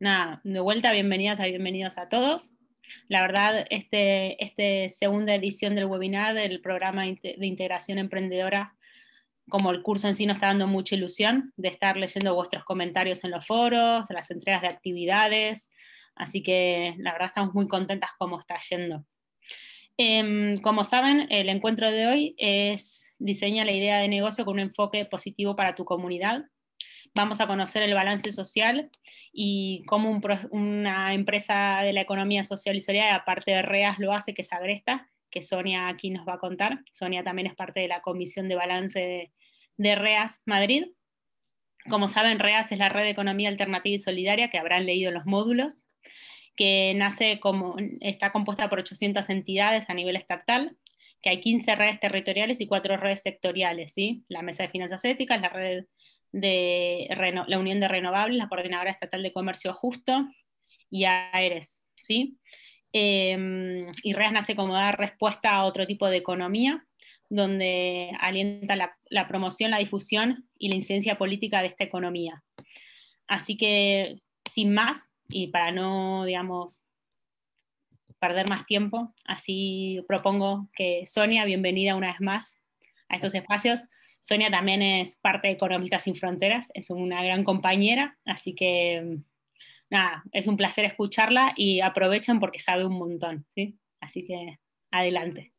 nada, de vuelta, bienvenidas y bienvenidos a todos. La verdad, esta este segunda edición del webinar del programa de integración emprendedora, como el curso en sí nos está dando mucha ilusión de estar leyendo vuestros comentarios en los foros, las entregas de actividades, así que la verdad estamos muy contentas cómo está yendo. Em, como saben, el encuentro de hoy es diseña la idea de negocio con un enfoque positivo para tu comunidad vamos a conocer el balance social y cómo una empresa de la economía social y solidaria, aparte de REAS, lo hace, que es Agresta, que Sonia aquí nos va a contar. Sonia también es parte de la comisión de balance de, REAS Madrid. Como saben, REAS es la Red de Economía Alternativa y Solidaria, que habrán leído los módulos, que nace como, está compuesta por 800 entidades a nivel estatal, que hay 15 redes territoriales y 4 redes sectoriales, ¿sí? la Mesa de Finanzas Éticas, la Red de la Unión de Renovables, la Coordinadora Estatal de Comercio Justo, y AERES. ¿sí? Em, y REAS nace como dar respuesta a otro tipo de economía, donde alienta la, la, promoción, la difusión y la incidencia política de esta economía. Así que, sin más, y para no, digamos, perder más tiempo, así propongo que Sonia, bienvenida una vez más a estos espacios. Sonia también es parte de Economistas Sin Fronteras, es una gran compañera, así que mm, nada, es un placer escucharla y aprovechen porque sabe un montón, Así que adelante.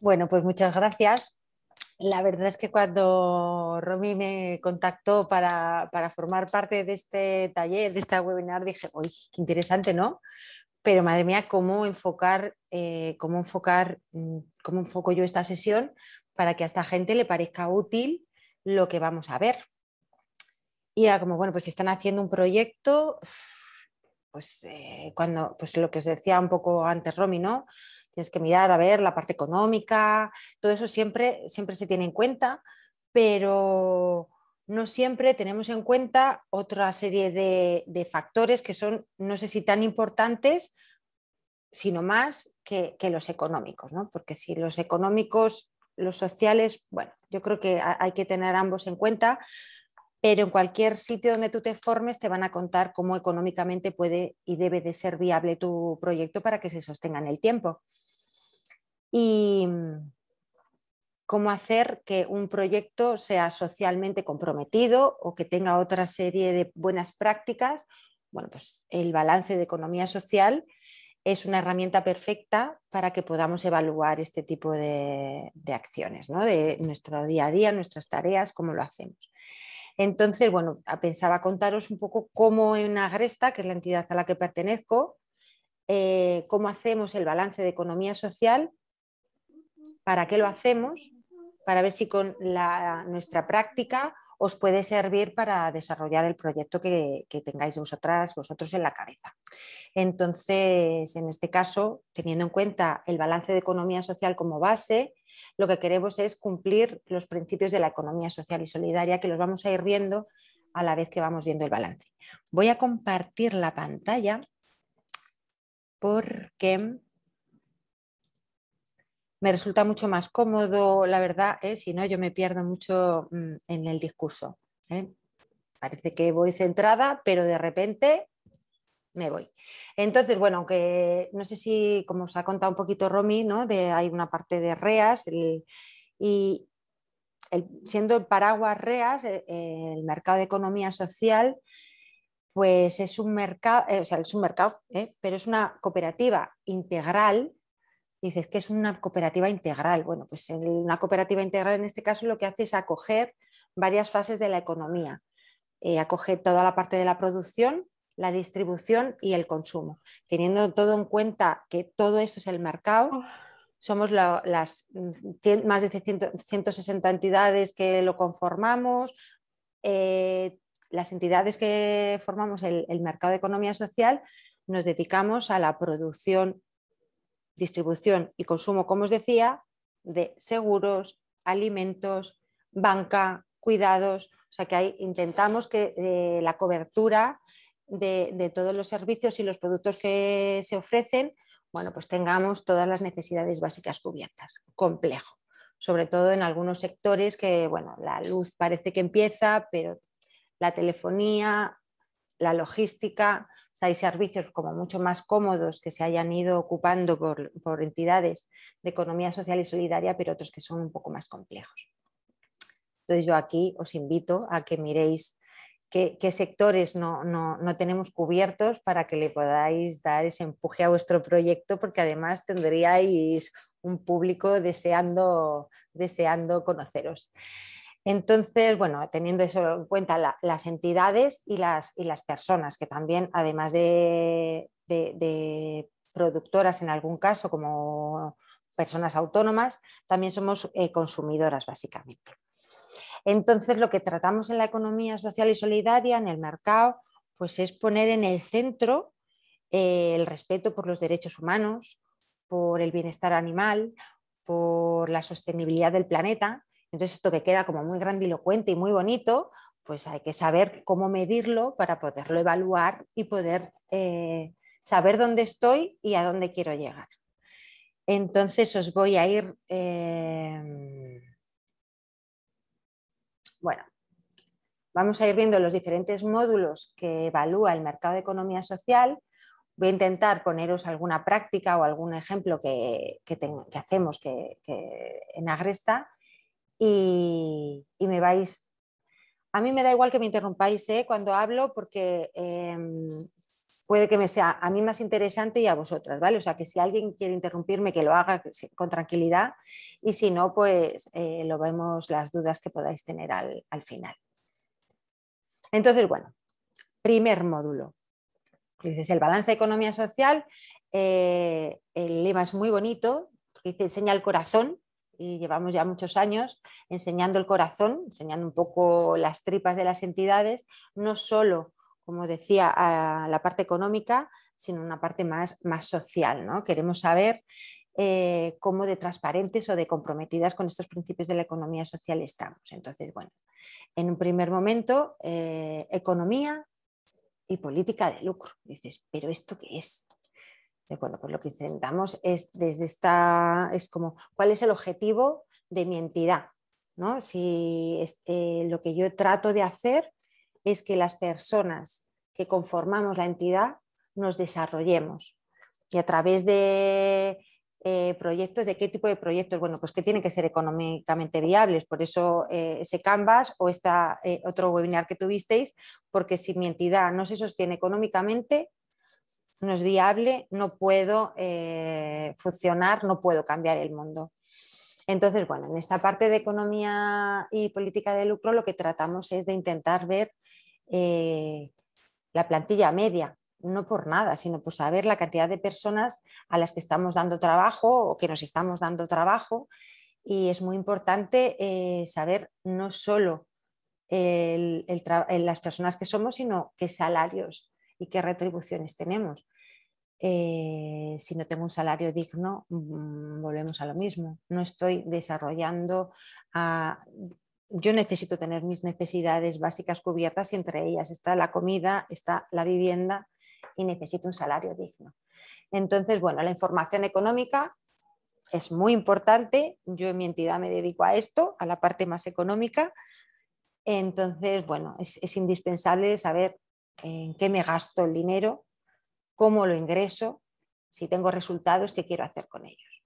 Bueno, pues muchas gracias. La verdad es que cuando Romy me contactó para, formar parte de este taller, de este webinar, dije, uy, qué interesante, ¿no? Pero madre mía, ¿cómo enfocar, eh, cómo enfocar, mm, cómo enfoco yo esta sesión para que a esta gente le parezca útil lo que vamos a ver. Y era como, bueno, pues si están haciendo un proyecto, pues eh, cuando, pues lo que os decía un poco antes Romy, ¿no? Tienes que mirar a ver la parte económica, todo eso siempre, siempre se tiene en cuenta, pero no siempre tenemos en cuenta otra serie de, de factores que son, no sé si tan importantes, sino más que, que los económicos, ¿no? Porque si los económicos los sociales, bueno, yo creo que hay que tener ambos en cuenta, pero en cualquier sitio donde tú te formes te van a contar cómo económicamente puede y debe de ser viable tu proyecto para que se sostenga en el tiempo. Y cómo hacer que un proyecto sea socialmente comprometido o que tenga otra serie de buenas prácticas. Bueno, pues el balance de economía social es una herramienta perfecta para que podamos evaluar este tipo de, acciones, ¿no? de nuestro día a día, nuestras tareas, cómo lo hacemos. Entonces, bueno, pensaba contaros un poco cómo en Agresta, que es la entidad a la que pertenezco, eh, cómo hacemos el balance de economía social, para qué lo hacemos, para ver si con nuestra práctica os puede servir para desarrollar el proyecto que, tengáis vosotras, vosotros en la cabeza. Entonces, en este caso, teniendo en cuenta el balance de economía social como base, lo que queremos es cumplir los principios de la economía social y solidaria que los vamos a ir viendo a la vez que vamos viendo el balance. Voy a compartir la pantalla porque me resulta mucho más cómodo, la verdad, ¿eh? si no yo me pierdo mucho mm, en el discurso. ¿eh? Parece que voy centrada, pero de repente me voy. Entonces, bueno, aunque no sé si, como os ha contado un poquito Romy, ¿no? de, hay una parte de REAS y siendo el paraguas REAS, eh, el, mercado de economía social, pues es un mercado, o sea, es un mercado, pero es una cooperativa integral dices que es una cooperativa integral. Bueno, pues una cooperativa integral en este caso lo que hace es acoger varias fases de la economía. Eh, acoger toda la parte de la producción, la distribución y el consumo. Teniendo todo en cuenta que todo esto es el mercado, somos las mm, más de 160 entidades que lo conformamos, eh, las entidades que formamos el, el mercado de economía social nos dedicamos a la producción distribución y consumo, como os decía, de seguros, alimentos, banca, cuidados. O sea que ahí intentamos que eh, la cobertura de, de, todos los servicios y los productos que se ofrecen, bueno, pues tengamos todas las necesidades básicas cubiertas. Complejo, sobre todo en algunos sectores que, bueno, la luz parece que empieza, pero la telefonía, la logística, hay servicios como mucho más cómodos que se hayan ido ocupando por, entidades de economía social y solidaria, pero otros que son un poco más complejos. Entonces yo aquí os invito a que miréis qué, sectores no, tenemos cubiertos para que le podáis dar ese empuje a vuestro proyecto, porque además tendríais un público deseando, deseando conoceros. Entonces, bueno, teniendo eso en cuenta, las entidades y las, y las personas, que también, además de, productoras en algún caso, como personas autónomas, también somos eh, consumidoras básicamente. Entonces, lo que tratamos en la economía social y solidaria, en el mercado, pues es poner en el centro eh, el respeto por los derechos humanos, por el bienestar animal, por la sostenibilidad del planeta entonces, esto que queda como muy grandilocuente y muy bonito, pues hay que saber cómo medirlo para poderlo evaluar y poder eh, saber dónde estoy y a dónde quiero llegar. Entonces os voy a ir, eh, bueno, vamos a ir viendo los diferentes módulos que evalúa el mercado de economía social. Voy a intentar poneros alguna práctica o algún ejemplo que, hacemos que, en Agresta y, me vais... A mí me da igual que me interrumpáis ¿eh? cuando hablo porque em, puede que me sea a mí más interesante y a vosotras, ¿vale? O sea, que si alguien quiere interrumpirme, que lo haga con tranquilidad y si no, pues eh, lo vemos las dudas que podáis tener al, final. Entonces, bueno, primer módulo. Dices, el balance de economía social, eh, el lema es muy bonito, dice, enseña el corazón, y llevamos ya muchos años enseñando el corazón, enseñando un poco las tripas de las entidades, no solo, como decía, a la parte económica, sino una parte más, más social. ¿no? Queremos saber eh, cómo de transparentes o de comprometidas con estos principios de la economía social estamos. Entonces, bueno, en un primer momento, eh, economía y política de lucro. Dices, ¿pero esto qué es? Pues lo que intentamos es desde esta, es como, ¿cuál es el objetivo de mi entidad? ¿No? Si eh, lo que yo trato de hacer es que las personas que conformamos la entidad nos desarrollemos. Y a través de eh, proyectos, ¿de qué tipo de proyectos? Bueno, pues que tienen que ser económicamente viables. Por eso eh, ese Canvas o este otro webinar que tuvisteis, porque si mi entidad no se sostiene económicamente, no es viable, no puedo eh, funcionar, no puedo cambiar el mundo. Entonces, bueno, en esta parte de economía y política de lucro lo que tratamos es de intentar ver eh, la plantilla media, no por nada, sino por saber la cantidad de personas a las que estamos dando trabajo o que nos estamos dando trabajo. Y es muy importante eh, saber no solo el, las personas que somos, sino qué salarios y qué retribuciones tenemos. Eh, si no tengo un salario digno, mm, volvemos a lo mismo. No estoy desarrollando yo necesito tener mis necesidades básicas cubiertas y entre ellas está la comida, está la vivienda y necesito un salario digno. Entonces, bueno, la información económica es muy importante. Yo en mi entidad me dedico a esto, a la parte más económica. Entonces, bueno, es indispensable saber en qué me gasto el dinero, cómo lo ingreso, si tengo resultados, qué quiero hacer con ellos.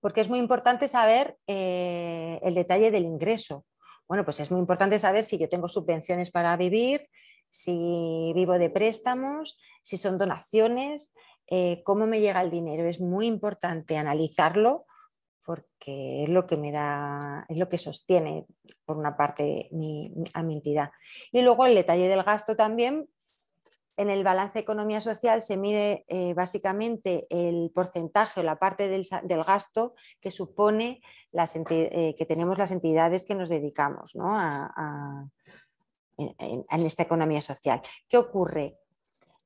Porque es muy importante saber eh, el detalle del ingreso. Bueno, pues es muy importante saber si yo tengo subvenciones para vivir, si vivo de préstamos, si son donaciones, eh, cómo me llega el dinero. Es muy importante analizarlo porque es lo que me da, es lo que sostiene por una parte a mi entidad. Y luego el detalle del gasto también, en el balance de economía social se mide eh, básicamente el porcentaje o la parte del, gasto que supone las eh, que tenemos las entidades que nos dedicamos en esta economía social. ¿Qué ocurre?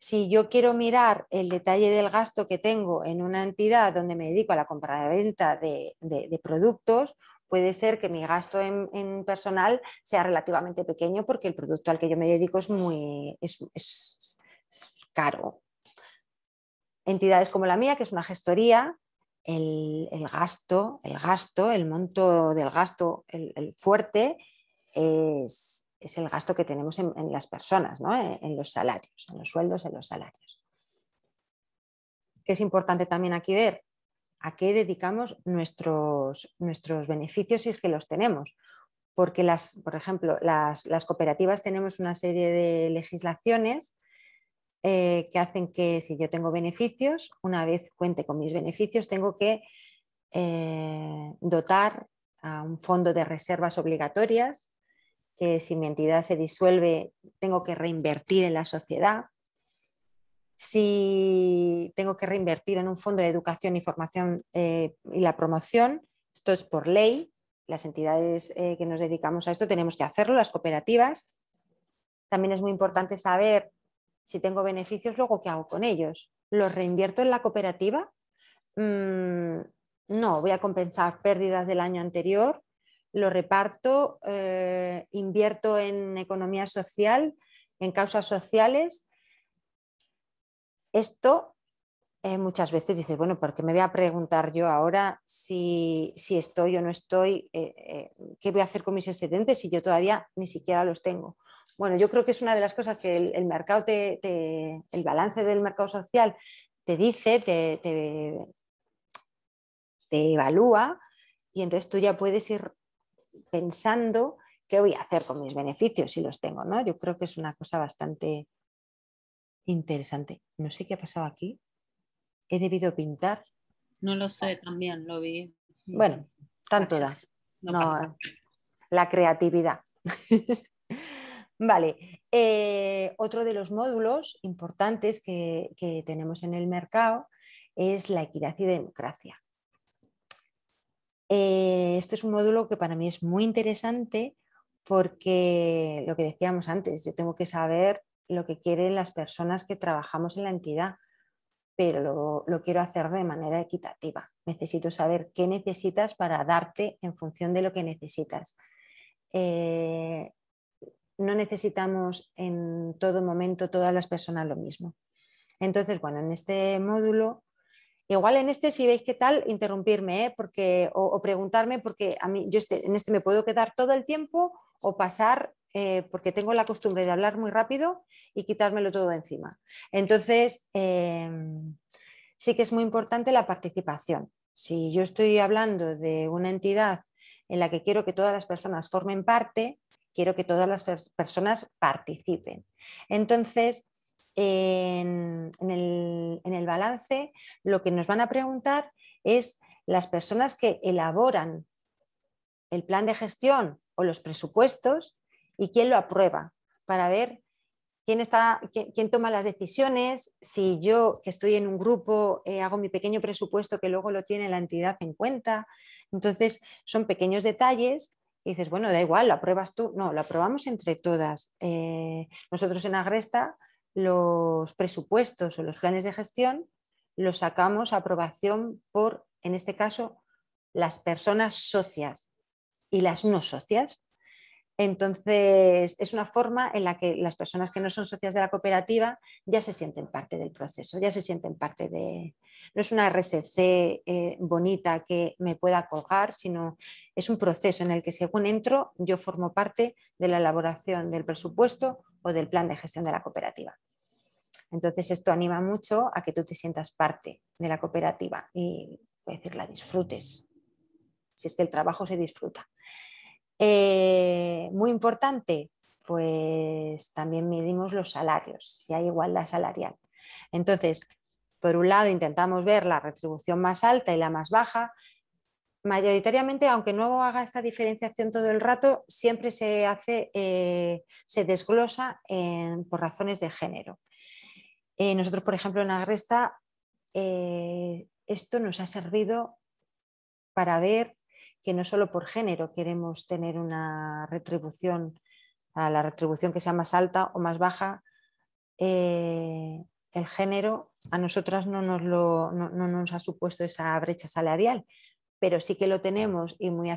si yo quiero mirar el detalle del gasto que tengo en una entidad donde me dedico a la compra-venta y de, de, de, productos, puede ser que mi gasto en, personal sea relativamente pequeño porque el producto al que yo me dedico es muy es, caro. Entidades como la mía, que es una gestoría, el, el gasto, el gasto, el monto del gasto, el fuerte es, es el gasto que tenemos en, las personas, ¿no? en, los salarios, en los sueldos, en los salarios. Es importante también aquí ver a qué dedicamos nuestros, nuestros beneficios si es que los tenemos. Porque, las, por ejemplo, las, cooperativas tenemos una serie de legislaciones eh, que hacen que si yo tengo beneficios, una vez cuente con mis beneficios, tengo que eh, dotar a un fondo de reservas obligatorias si mi entidad se disuelve, tengo que reinvertir en la sociedad. Si tengo que reinvertir en un fondo de educación y formación eh, y la promoción, esto es por ley, las entidades eh, que nos dedicamos a esto tenemos que hacerlo, las cooperativas. También es muy importante saber si tengo beneficios, luego qué hago con ellos. ¿Los reinvierto en la cooperativa? Mm, no, voy a compensar pérdidas del año anterior lo reparto, eh, invierto en economía social, en causas sociales. Esto eh, muchas veces dices, bueno, ¿por qué me voy a preguntar yo ahora si, estoy o no estoy? Eh, ¿Qué voy a hacer con mis excedentes si yo todavía ni siquiera los tengo? Bueno, yo creo que es una de las cosas que el, mercado, te, el balance del mercado social te dice, te evalúa y entonces tú ya puedes ir pensando qué voy a hacer con mis beneficios si los tengo, ¿no? Yo creo que es una cosa bastante interesante. No sé qué ha pasado aquí. He debido pintar. No lo sé, ah. también lo vi. Bueno, tanto da. la creatividad. vale, eh, otro de los módulos importantes que tenemos en el mercado es la equidad y democracia. Eh, este es un módulo que para mí es muy interesante porque lo que decíamos antes, yo tengo que saber lo que quieren las personas que trabajamos en la entidad, pero lo, quiero hacer de manera equitativa. Necesito saber qué necesitas para darte en función de lo que necesitas. Eh, no necesitamos en todo momento todas las personas lo mismo. Entonces, bueno, en este módulo Igual en este, si veis qué tal, interrumpirme ¿eh? porque, o, preguntarme, porque a mí, yo este, en este me puedo quedar todo el tiempo o pasar, eh, porque tengo la costumbre de hablar muy rápido y quitármelo todo encima. Entonces, em, sí que es muy importante la participación. Si yo estoy hablando de una entidad en la que quiero que todas las personas formen parte, quiero que todas las personas participen. Entonces, en, el, balance lo que nos van a preguntar es las personas que elaboran el plan de gestión o los presupuestos y quién lo aprueba para ver quién, está, quién, toma las decisiones, si yo que estoy en un grupo eh, hago mi pequeño presupuesto que luego lo tiene la entidad en cuenta. Entonces son pequeños detalles y dices, bueno, da igual, lo apruebas tú. No, lo aprobamos entre todas. Eh, nosotros en Agresta los presupuestos o los planes de gestión los sacamos a aprobación por, en este caso, las personas socias y las no socias. Entonces, es una forma en la que las personas que no son socias de la cooperativa ya se sienten parte del proceso, ya se sienten parte de... No es una RSC eh, bonita que me pueda colgar, sino es un proceso en el que según entro, yo formo parte de la elaboración del presupuesto o del plan de gestión de la cooperativa. Entonces, esto anima mucho a que tú te sientas parte de la cooperativa y, decir, la disfrutes, si es que el trabajo se disfruta. Eh, muy importante, pues también medimos los salarios, si hay igualdad salarial. Entonces, por un lado, intentamos ver la retribución más alta y la más baja, mayoritariamente, aunque no haga esta diferenciación todo el rato, siempre se hace, eh, se desglosa por razones de género. Eh, nosotros, por ejemplo, en Agresta, eh, esto nos ha servido para ver que no solo por género queremos tener una retribución, a la retribución que sea más alta o más baja, el género a nosotras no nos, lo, no nos ha supuesto esa brecha salarial, pero sí que lo tenemos y, muy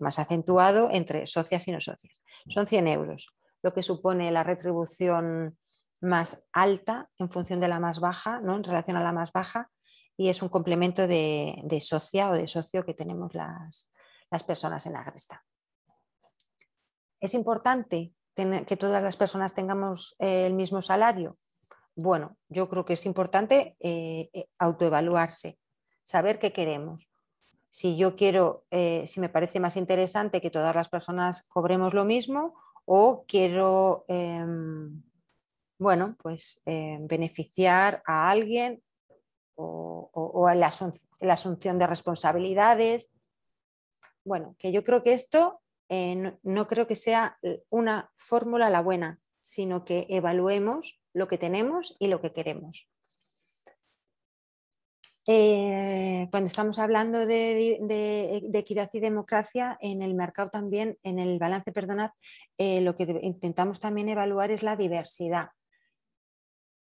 más acentuado entre socias y no socias. Son 100 euros, lo que supone la retribución más alta en función de la más baja, ¿no? en relación a la más baja, y es un complemento de, socia o de socio que tenemos las, personas en la agresta. ¿Es importante que todas las personas tengamos eh, el mismo salario? Bueno, yo creo que es importante eh, eh, autoevaluarse, saber qué queremos, si yo quiero, eh, si me parece más interesante que todas las personas cobremos lo mismo o quiero, em, bueno, pues eh, beneficiar a alguien o, la, asunción de responsabilidades. Bueno, que yo creo que esto eh, no creo que sea una fórmula la buena, sino que evaluemos lo que tenemos y lo que queremos. Eh, cuando estamos hablando de, equidad y democracia en el mercado también, en el balance, perdonad, eh, lo que intentamos también evaluar es la diversidad.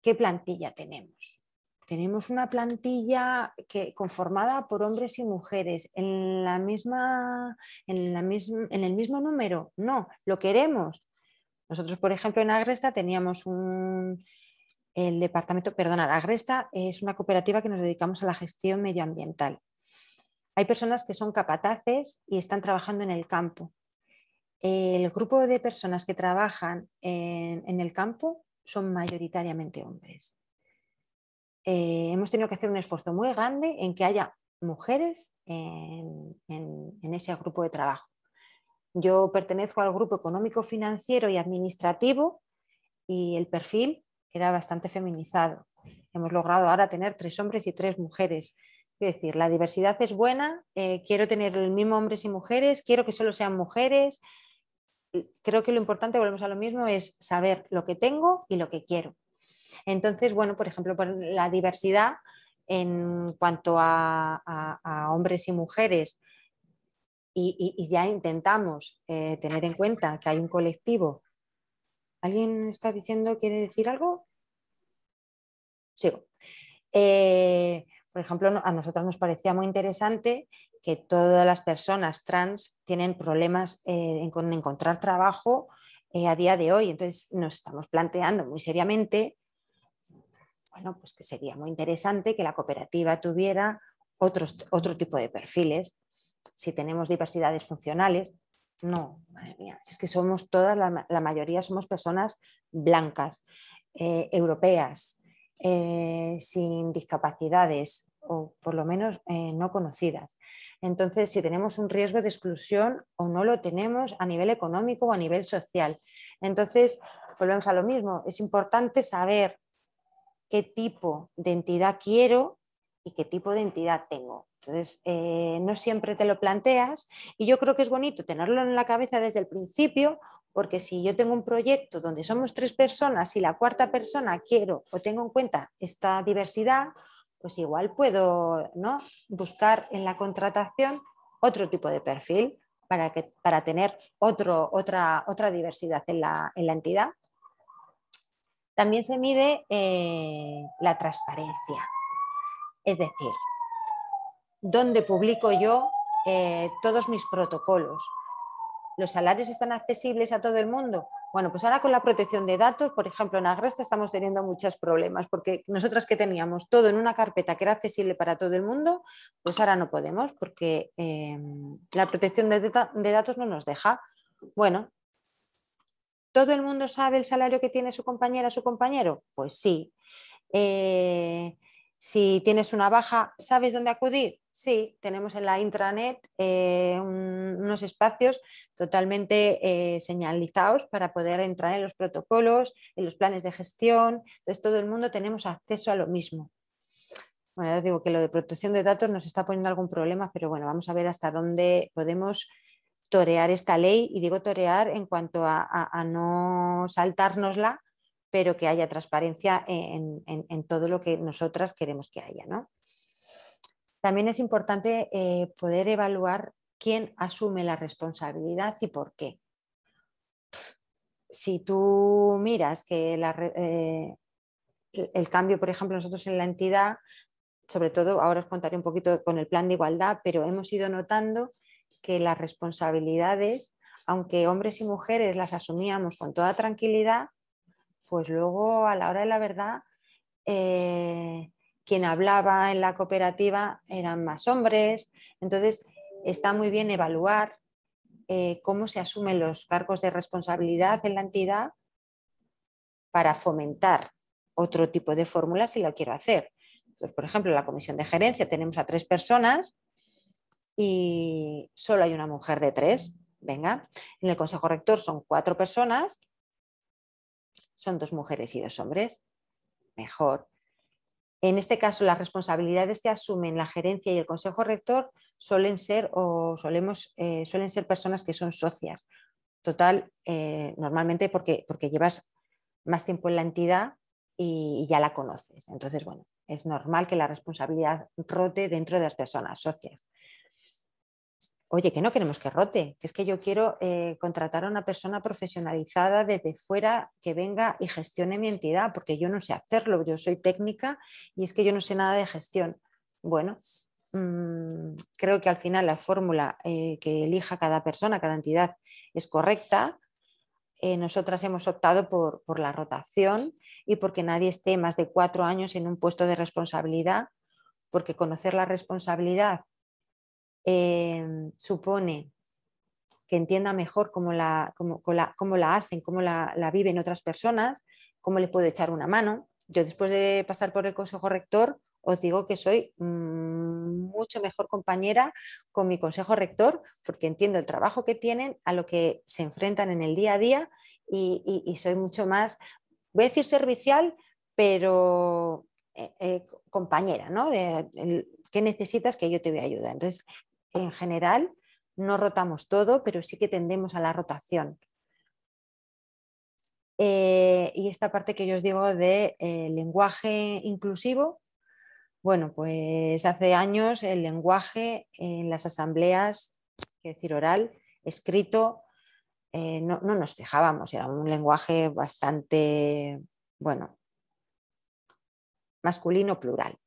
¿Qué plantilla tenemos? Tenemos una plantilla que, conformada por hombres y mujeres en, la misma, en, la en el mismo número. No, lo queremos. Nosotros, por ejemplo, en Agresta teníamos un, el departamento, perdona, Agresta es una cooperativa que nos dedicamos a la gestión medioambiental. Hay personas que son capataces y están trabajando en el campo. El grupo de personas que trabajan en, el campo son mayoritariamente hombres. Eh, hemos tenido que hacer un esfuerzo muy grande en que haya mujeres en, en ese grupo de trabajo. Yo pertenezco al grupo económico, financiero y administrativo y el perfil era bastante feminizado. Hemos logrado ahora tener tres hombres y tres mujeres. Es decir, la diversidad es buena, eh, quiero tener el mismo hombres y mujeres, quiero que solo sean mujeres. Creo que lo importante, volvemos a lo mismo, es saber lo que tengo y lo que quiero. Entonces, bueno, por ejemplo, por la diversidad en cuanto a, hombres y mujeres, y, ya intentamos eh, tener en cuenta que hay un colectivo ¿Alguien está diciendo, quiere decir algo? Sigo. Eh, por ejemplo, a nosotros nos parecía muy interesante que todas las personas trans tienen problemas eh, en encontrar trabajo eh, a día de hoy. Entonces nos estamos planteando muy seriamente, bueno, pues que sería muy interesante que la cooperativa tuviera otros, otro tipo de perfiles. Si tenemos diversidades funcionales, no, madre mía, es que somos todas, la, mayoría somos personas blancas, eh, europeas, eh, sin discapacidades o por lo menos eh, no conocidas. Entonces, si tenemos un riesgo de exclusión o no lo tenemos a nivel económico o a nivel social. Entonces, volvemos a lo mismo, es importante saber qué tipo de entidad quiero qué tipo de entidad tengo. Entonces, eh, no siempre te lo planteas y yo creo que es bonito tenerlo en la cabeza desde el principio porque si yo tengo un proyecto donde somos tres personas y la cuarta persona quiero o tengo en cuenta esta diversidad, pues igual puedo ¿no? buscar en la contratación otro tipo de perfil para, que, para tener otro, otra, otra diversidad en la, entidad. También se mide eh, la transparencia. Es decir, ¿dónde publico yo eh, todos mis protocolos? ¿Los salarios están accesibles a todo el mundo? Bueno, pues ahora con la protección de datos, por ejemplo, en Agresta estamos teniendo muchos problemas porque nosotras que teníamos todo en una carpeta que era accesible para todo el mundo, pues ahora no podemos porque em, la protección de, datos no nos deja. Bueno, ¿todo el mundo sabe el salario que tiene su compañera, su compañero? Pues sí. Eh, si tienes una baja, ¿sabes dónde acudir? Sí, tenemos en la intranet eh, unos espacios totalmente eh, señalizados para poder entrar en los protocolos, en los planes de gestión. Entonces, todo el mundo tenemos acceso a lo mismo. Bueno, digo que lo de protección de datos nos está poniendo algún problema, pero bueno, vamos a ver hasta dónde podemos torear esta ley. Y digo torear en cuanto a, a no saltárnosla pero que haya transparencia en, todo lo que nosotras queremos que haya. ¿no? También es importante eh, poder evaluar quién asume la responsabilidad y por qué. Si tú miras que eh, e, el cambio, por ejemplo, nosotros en la entidad, sobre todo, ahora os contaré un poquito con el plan de igualdad, pero hemos ido notando que las responsabilidades, aunque hombres y mujeres las asumíamos con toda tranquilidad, pues luego a la hora de la verdad, eh, quien hablaba en la cooperativa eran más hombres. Entonces, está muy bien evaluar eh, cómo se asumen los cargos de responsabilidad en la entidad para fomentar otro tipo de fórmula si lo quiero hacer. Entonces, por ejemplo, en la comisión de gerencia tenemos a tres personas y solo hay una mujer de tres. Venga, en el consejo rector son cuatro personas son dos mujeres y dos hombres, mejor. En este caso, las responsabilidades que asumen la gerencia y el consejo rector suelen ser, o solemos, eh, suelen ser personas que son socias. Total, eh, normalmente porque, llevas más tiempo en la entidad y ya la conoces. Entonces, bueno, es normal que la responsabilidad rote dentro de las personas socias oye, que no queremos que rote, que es que yo quiero eh, contratar a una persona profesionalizada desde fuera que venga y gestione mi entidad, porque yo no sé hacerlo, yo soy técnica y es que yo no sé nada de gestión. Bueno, mm, creo que al final la fórmula eh, que elija cada persona, cada entidad es correcta. Eh, nosotras hemos optado por la rotación y porque nadie esté más de cuatro años en un puesto de responsabilidad, porque conocer la responsabilidad Em, supone que entienda mejor cómo la, la, hacen, cómo la, viven otras personas, cómo le puedo echar una mano. Yo después de pasar por el consejo rector, os digo que soy mm, mucho mejor compañera con mi consejo rector porque entiendo el trabajo que tienen, a lo que se enfrentan en el día a día y, soy mucho más, voy a decir servicial, pero eh, eh, compañera, ¿no? De, ¿Qué necesitas que yo te voy a ayudar? Entonces, en general no rotamos todo, pero sí que tendemos a la rotación. Eh, y esta parte que yo os digo de eh, lenguaje inclusivo, bueno, pues hace años el lenguaje en las asambleas, es decir, oral, escrito, eh, no, no, nos fijábamos, era un lenguaje bastante, bueno, masculino plural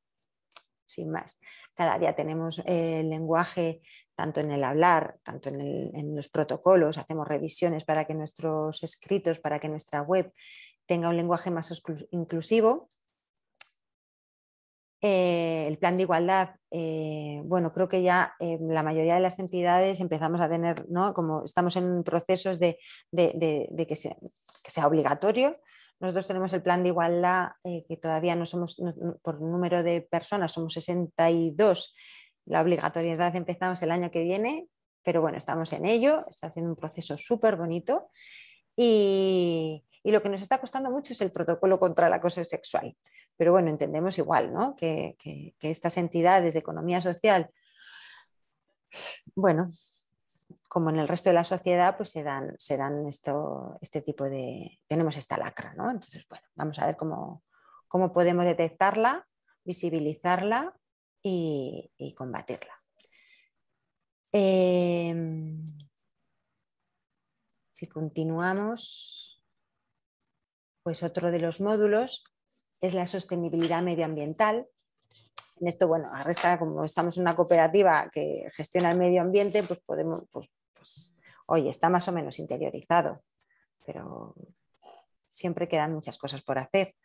sin más. Cada día tenemos eh, el lenguaje, tanto en el hablar, tanto en, los protocolos, hacemos revisiones para que nuestros escritos, para que nuestra web tenga un lenguaje más inclusivo. Eh, el plan de igualdad, eh, bueno, creo que ya la mayoría de las entidades empezamos a tener, ¿no? Como estamos en procesos de, que, sea, obligatorio, nosotros tenemos el plan de igualdad eh, que todavía no somos, por número de personas, somos 62. La obligatoriedad empezamos el año que viene, pero bueno, estamos en ello, está haciendo un proceso súper bonito. Y, lo que nos está costando mucho es el protocolo contra el acoso sexual. Pero bueno, entendemos igual, Que, que estas entidades de economía social, bueno, como en el resto de la sociedad, pues se dan, esto, este tipo de, tenemos esta lacra, ¿no? Entonces, bueno, vamos a ver cómo, podemos detectarla, visibilizarla y, combatirla. Em, si continuamos, pues otro de los módulos es la sostenibilidad medioambiental. En esto, bueno, como estamos en una cooperativa que gestiona el medio ambiente, pues podemos, pues, pues, oye, está más o menos interiorizado, pero siempre quedan muchas cosas por hacer.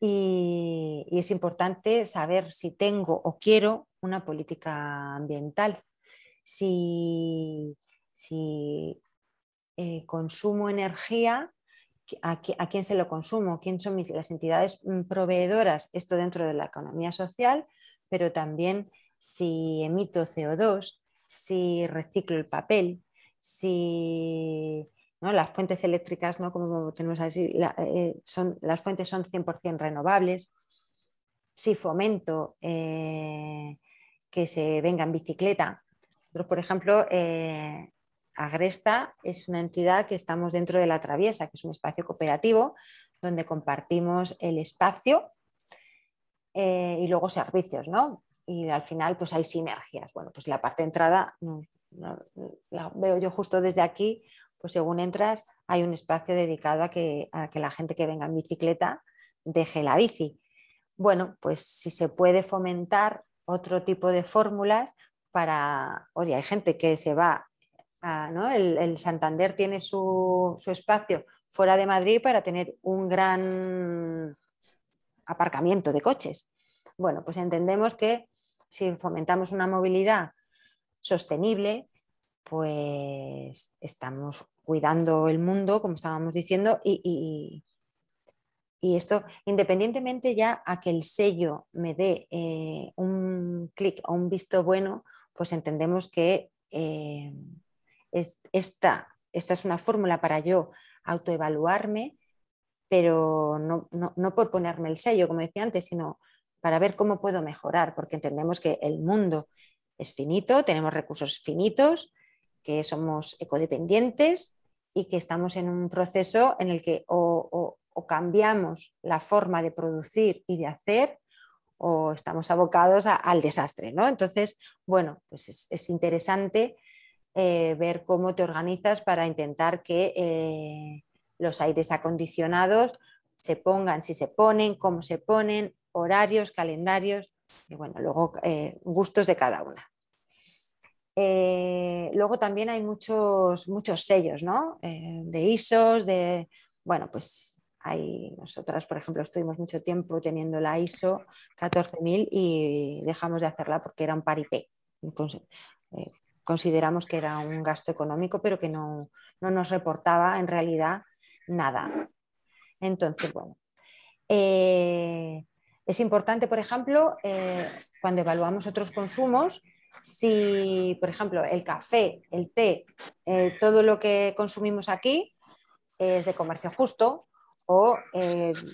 Y, es importante saber si tengo o quiero una política ambiental, si, eh, consumo energía a, quién se lo consumo, quién son las entidades mm, proveedoras, esto dentro de la economía social, pero también si emito CO2, si reciclo el papel, si ¿no? las fuentes eléctricas, ¿no? como tenemos así, eh, son, las fuentes son 100% renovables, si fomento eh, que se venga en bicicleta. por ejemplo, eh, Agresta es una entidad que estamos dentro de la Traviesa, que es un espacio cooperativo donde compartimos el espacio eh, y luego servicios, ¿no? Y al final pues hay sinergias. Bueno, pues la parte de entrada la veo yo justo desde aquí, pues según entras hay un espacio dedicado a que, a que la gente que venga en bicicleta deje la bici. Bueno, pues si se puede fomentar otro tipo de fórmulas para, oye, hay gente que se va el, Santander tiene su, espacio fuera de Madrid para tener un gran aparcamiento de coches. Bueno, pues entendemos que si fomentamos una movilidad sostenible, pues estamos cuidando el mundo, como estábamos diciendo, y, esto independientemente ya a que el sello me dé eh, un clic o un visto bueno, pues entendemos que eh, esta, es una fórmula para yo autoevaluarme, pero no, por ponerme el sello, como decía antes, sino para ver cómo puedo mejorar, porque entendemos que el mundo es finito, tenemos recursos finitos, que somos ecodependientes y que estamos en un proceso en el que o, cambiamos la forma de producir y de hacer o estamos abocados al desastre, ¿no? Entonces, bueno, pues es interesante eh, ver cómo te organizas para intentar que eh, los aires acondicionados se pongan, si se ponen, cómo se ponen, horarios, calendarios y bueno, luego eh, gustos de cada una. luego también hay muchos, muchos sellos, ¿no? de ISOs, de, bueno, pues hay, nosotras, por ejemplo, estuvimos mucho tiempo teniendo la ISO 14000 y dejamos de hacerla porque era un paripé. Entonces, consideramos que era un gasto económico, pero que no, nos reportaba en realidad nada. Entonces, bueno, eh, es importante, por ejemplo, eh, cuando evaluamos otros consumos, si, por ejemplo, el café, el té, eh, todo lo que consumimos aquí es de comercio justo o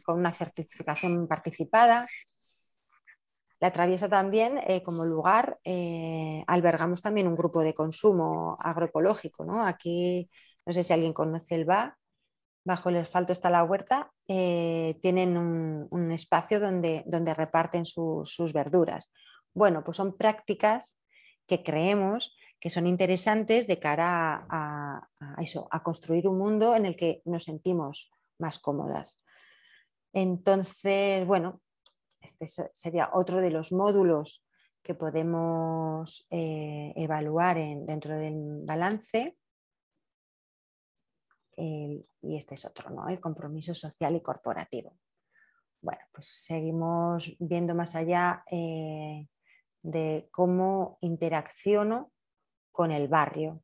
con una certificación participada, la Traviesa también, eh, como lugar, eh, albergamos también un grupo de consumo agroecológico. ¿no? Aquí, no sé si alguien conoce el BA, bajo el asfalto está la huerta, eh, tienen un, espacio donde, donde reparten sus verduras. Bueno, pues son prácticas que creemos que son interesantes de cara a, eso, a construir un mundo en el que nos sentimos más cómodas. Entonces, bueno, este sería otro de los módulos que podemos eh, evaluar dentro del balance. y este es otro, ¿no? El compromiso social y corporativo. Bueno, pues seguimos viendo más allá eh, de cómo interacciono con el barrio,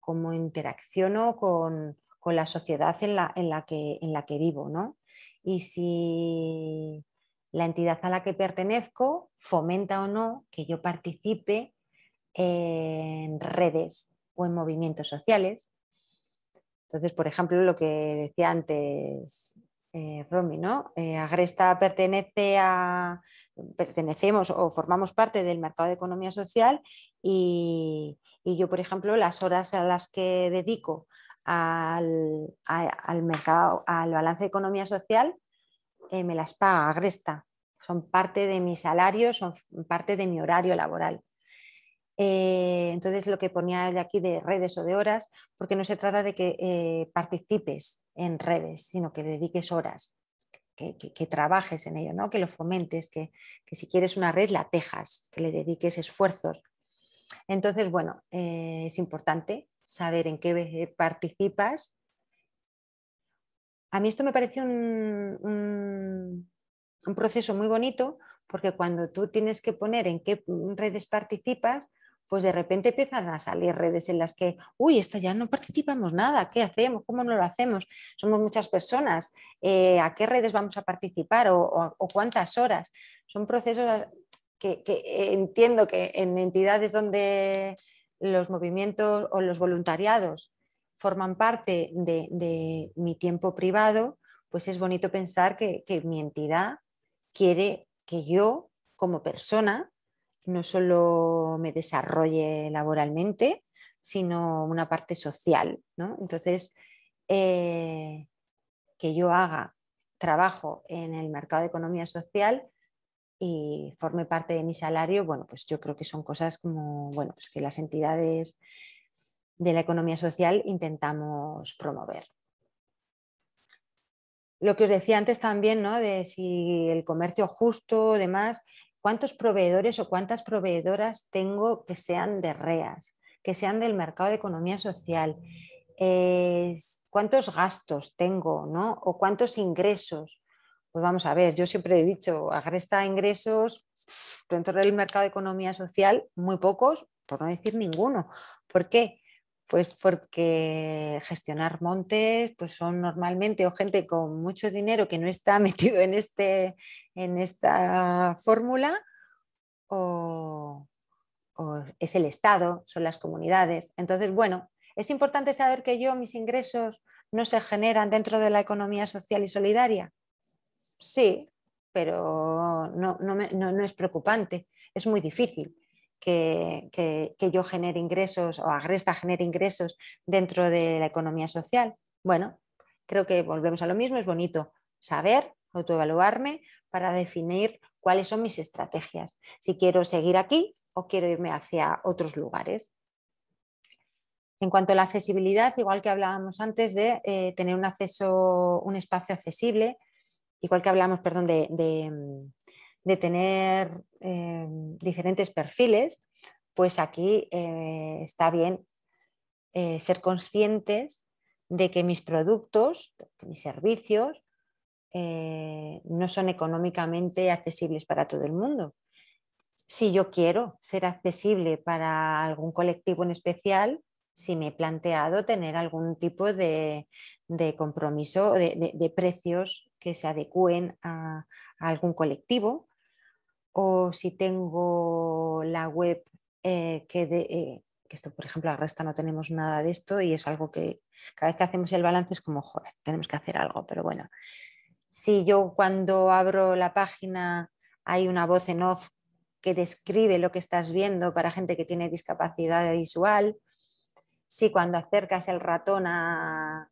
cómo interacciono con, la sociedad en la, que, en la que vivo, ¿no? Y si la entidad a la que pertenezco fomenta o no que yo participe en redes o en movimientos sociales. Entonces, por ejemplo, lo que decía antes eh, Romy, ¿no? Eh, Agresta pertenece a, pertenecemos o formamos parte del mercado de economía social y, yo, por ejemplo, las horas a las que dedico al, al mercado, al balance de economía social, eh, me las paga Agresta. Son parte de mi salario, son parte de mi horario laboral. Eh, entonces, lo que ponía de aquí de redes o de horas, porque no se trata de que eh, participes en redes, sino que dediques horas, que, trabajes en ello, ¿no? que lo fomentes, que, si quieres una red la tejas, que le dediques esfuerzos. Entonces, bueno, es importante saber en qué participas a mí esto me parece un, proceso muy bonito porque cuando tú tienes que poner en qué redes participas, pues de repente empiezan a salir redes en las que, uy, esta ya no participamos nada, ¿qué hacemos? ¿Cómo no lo hacemos? Somos muchas personas, eh, ¿a qué redes vamos a participar o, cuántas horas? Son procesos que, entiendo que en entidades donde los movimientos o los voluntariados forman parte de, mi tiempo privado, pues es bonito pensar que, mi entidad quiere que yo, como persona, no solo me desarrolle laboralmente, sino una parte social. ¿no? Entonces, eh, que yo haga trabajo en el mercado de economía social y forme parte de mi salario, bueno, pues yo creo que son cosas como, bueno, pues que las entidades de la economía social intentamos promover. Lo que os decía antes también, ¿no? de si el comercio justo, demás, cuántos proveedores o cuántas proveedoras tengo que sean de REAS, que sean del mercado de economía social, cuántos gastos tengo, ¿no? O cuántos ingresos. Pues vamos a ver, yo siempre he dicho, agresta ingresos dentro del mercado de economía social, muy pocos, por no decir ninguno. ¿Por qué? Pues porque gestionar montes pues son normalmente o gente con mucho dinero que no está metido en, este, en esta fórmula o, es el Estado, son las comunidades. Entonces, bueno, es importante saber que yo, mis ingresos no se generan dentro de la economía social y solidaria. Sí, pero no, no es preocupante, es muy difícil que, yo genere ingresos o Agresta genere ingresos dentro de la economía social. Bueno, creo que volvemos a lo mismo, es bonito saber, autoevaluarme para definir cuáles son mis estrategias, si quiero seguir aquí o quiero irme hacia otros lugares. En cuanto a la accesibilidad, igual que hablábamos antes de eh, tener un acceso, un espacio accesible, igual que hablábamos, perdón, de, de tener em, diferentes perfiles, pues aquí eh, está bien eh, ser conscientes de que mis productos, mis servicios, eh, no son económicamente accesibles para todo el mundo. Si yo quiero ser accesible para algún colectivo en especial, si me he planteado tener algún tipo de, compromiso de, de, precios que se adecúen a algún colectivo o si tengo la web eh, eh, que, esto, por ejemplo, la resta no tenemos nada de esto y es algo que cada vez que hacemos el balance es como, joder, tenemos que hacer algo, pero bueno, si yo cuando abro la página hay una voz en off que describe lo que estás viendo para gente que tiene discapacidad visual, si cuando acercas el ratón a,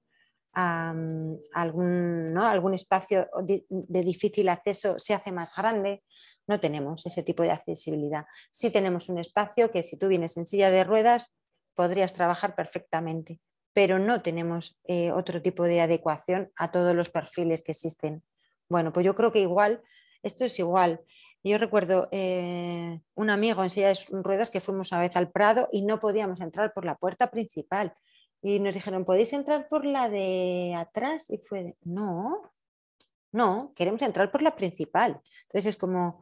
mm, algún, espacio de difícil acceso se hace más grande, no tenemos ese tipo de accesibilidad. Sí tenemos un espacio que si tú vienes en silla de ruedas podrías trabajar perfectamente, pero no tenemos eh, otro tipo de adecuación a todos los perfiles que existen. Bueno, pues yo creo que igual, esto es igual. Yo recuerdo eh, un amigo en silla de ruedas que fuimos una vez al Prado y no podíamos entrar por la puerta principal. Y nos dijeron, ¿podéis entrar por la de atrás? Y fue, no, no, queremos entrar por la principal. Entonces es como,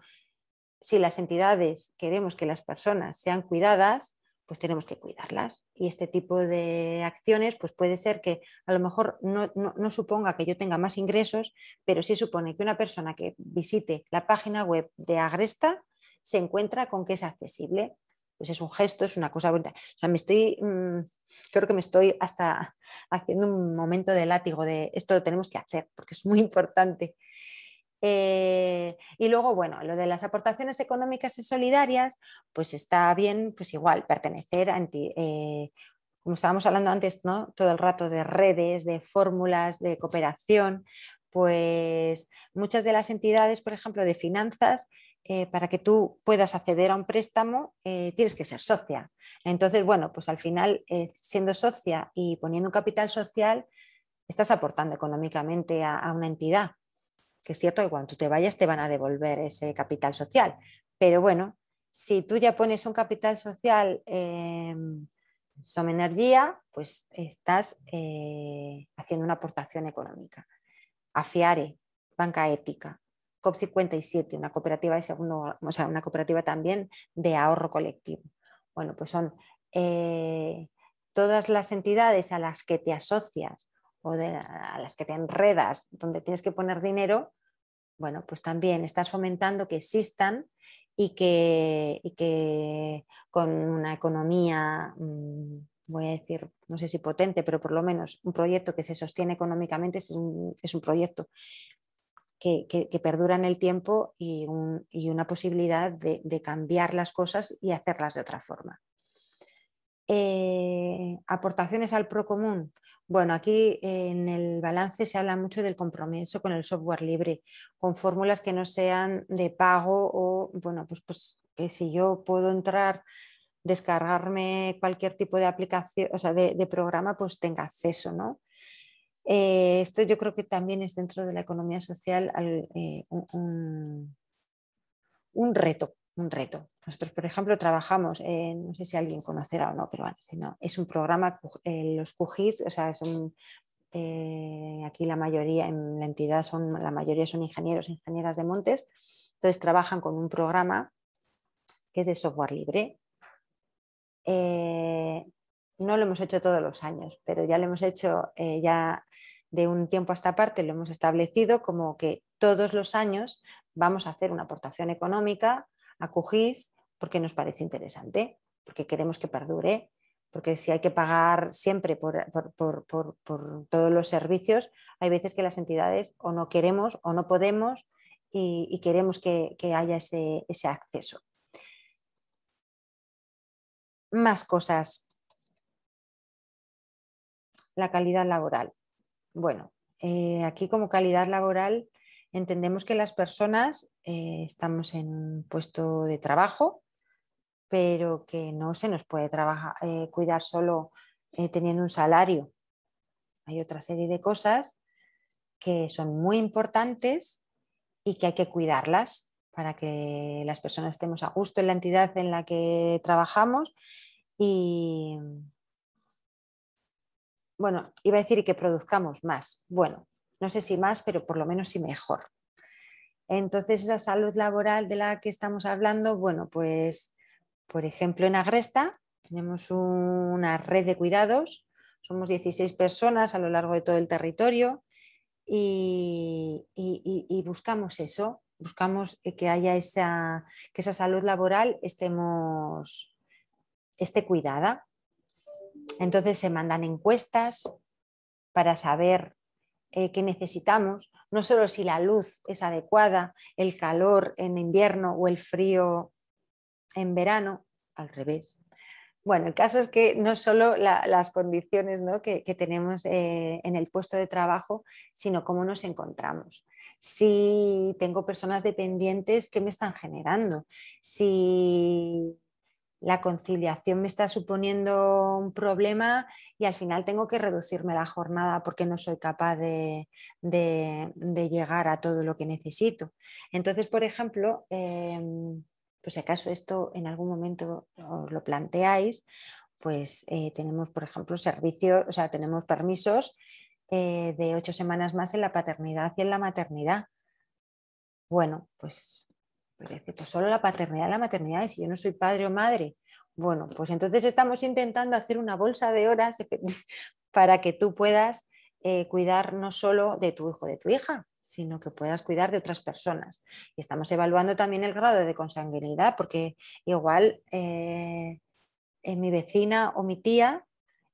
si las entidades queremos que las personas sean cuidadas, pues tenemos que cuidarlas. Y este tipo de acciones, pues puede ser que a lo mejor no, suponga que yo tenga más ingresos, pero sí supone que una persona que visite la página web de Agresta se encuentra con que es accesible. Pues es un gesto, es una cosa bonita. O sea, me estoy, mm, creo que me estoy hasta haciendo un momento de látigo de esto lo tenemos que hacer, porque es muy importante. Eh, y luego, bueno, lo de las aportaciones económicas y solidarias, pues está bien, pues igual, pertenecer a, eh, como estábamos hablando antes, ¿no? Todo el rato de redes, de fórmulas, de cooperación, pues muchas de las entidades, por ejemplo, de finanzas, eh, para que tú puedas acceder a un préstamo, tienes que ser socia. Entonces, bueno, pues al final, siendo socia y poniendo un capital social, estás aportando económicamente a, una entidad que es cierto que cuando tú te vayas te van a devolver ese capital social, pero bueno, si tú ya pones un capital social en Energía, pues estás eh, haciendo una aportación económica. Afiare, Banca Ética, COP57, una cooperativa una cooperativa también de ahorro colectivo. Bueno, pues son eh, todas las entidades a las que te asocias o de, a las que te enredas, donde tienes que poner dinero, bueno, pues también estás fomentando que existan y que, y que con una economía, mm, voy a decir, no sé si potente, pero por lo menos un proyecto que se sostiene económicamente es un, proyecto que, que, perdura en el tiempo y, una posibilidad de, cambiar las cosas y hacerlas de otra forma. Eh, aportaciones al procomún. Bueno, aquí en el balance se habla mucho del compromiso con el software libre, con fórmulas que no sean de pago o, bueno, pues, pues que si yo puedo entrar, descargarme cualquier tipo de aplicación, o sea, de, programa, pues tenga acceso, ¿no? Eh, esto yo creo que también es dentro de la economía social eh, un reto un reto. Nosotros, por ejemplo, trabajamos, no sé si alguien conocerá o no, pero es un programa, eh, los QGIS, o sea, son, eh, aquí la mayoría, en la entidad son, la mayoría son ingenieros, ingenieras de montes, entonces trabajan con un programa que es de software libre. Eh, no lo hemos hecho todos los años, pero ya lo hemos hecho ya de un tiempo a esta parte, lo hemos establecido como que todos los años vamos a hacer una aportación económica acogís porque nos parece interesante, porque queremos que perdure, porque si hay que pagar siempre por, todos los servicios, hay veces que las entidades o no queremos o no podemos y, queremos que, haya ese, ese acceso. Más cosas. La calidad laboral. Bueno, eh, aquí como calidad laboral Entendemos que las personas eh, estamos en un puesto de trabajo, pero que no se nos puede eh, cuidar solo eh, teniendo un salario. Hay otra serie de cosas que son muy importantes y que hay que cuidarlas para que las personas estemos a gusto en la entidad en la que trabajamos y, bueno, iba a decir que produzcamos más. Bueno, no sé si más, pero por lo menos si mejor. Entonces, esa salud laboral de la que estamos hablando, bueno, pues, por ejemplo, en Agresta tenemos una red de cuidados, somos 16 personas a lo largo de todo el territorio y, buscamos eso, buscamos que haya esa, que esa salud laboral estemos, esté cuidada. Entonces se mandan encuestas para saber eh, que necesitamos, no solo si la luz es adecuada, el calor en invierno o el frío en verano, al revés. Bueno, el caso es que no solo las condiciones ¿no? que, tenemos eh, en el puesto de trabajo, sino cómo nos encontramos. Si tengo personas dependientes, ¿qué me están generando? Si la conciliación me está suponiendo un problema y al final tengo que reducirme la jornada porque no soy capaz de, llegar a todo lo que necesito. Entonces, por ejemplo, em, pues si acaso esto en algún momento os lo planteáis, pues eh, tenemos, por ejemplo, servicios, o sea, tenemos permisos eh, de ocho semanas más en la paternidad y en la maternidad. Bueno, pues es que, pues, solo la paternidad, la maternidad, y si yo no soy padre o madre, bueno, pues entonces estamos intentando hacer una bolsa de horas para que tú puedas eh, cuidar no solo de tu hijo, de tu hija, sino que puedas cuidar de otras personas. Y estamos evaluando también el grado de consanguinidad, porque igual eh, eh, mi vecina o mi tía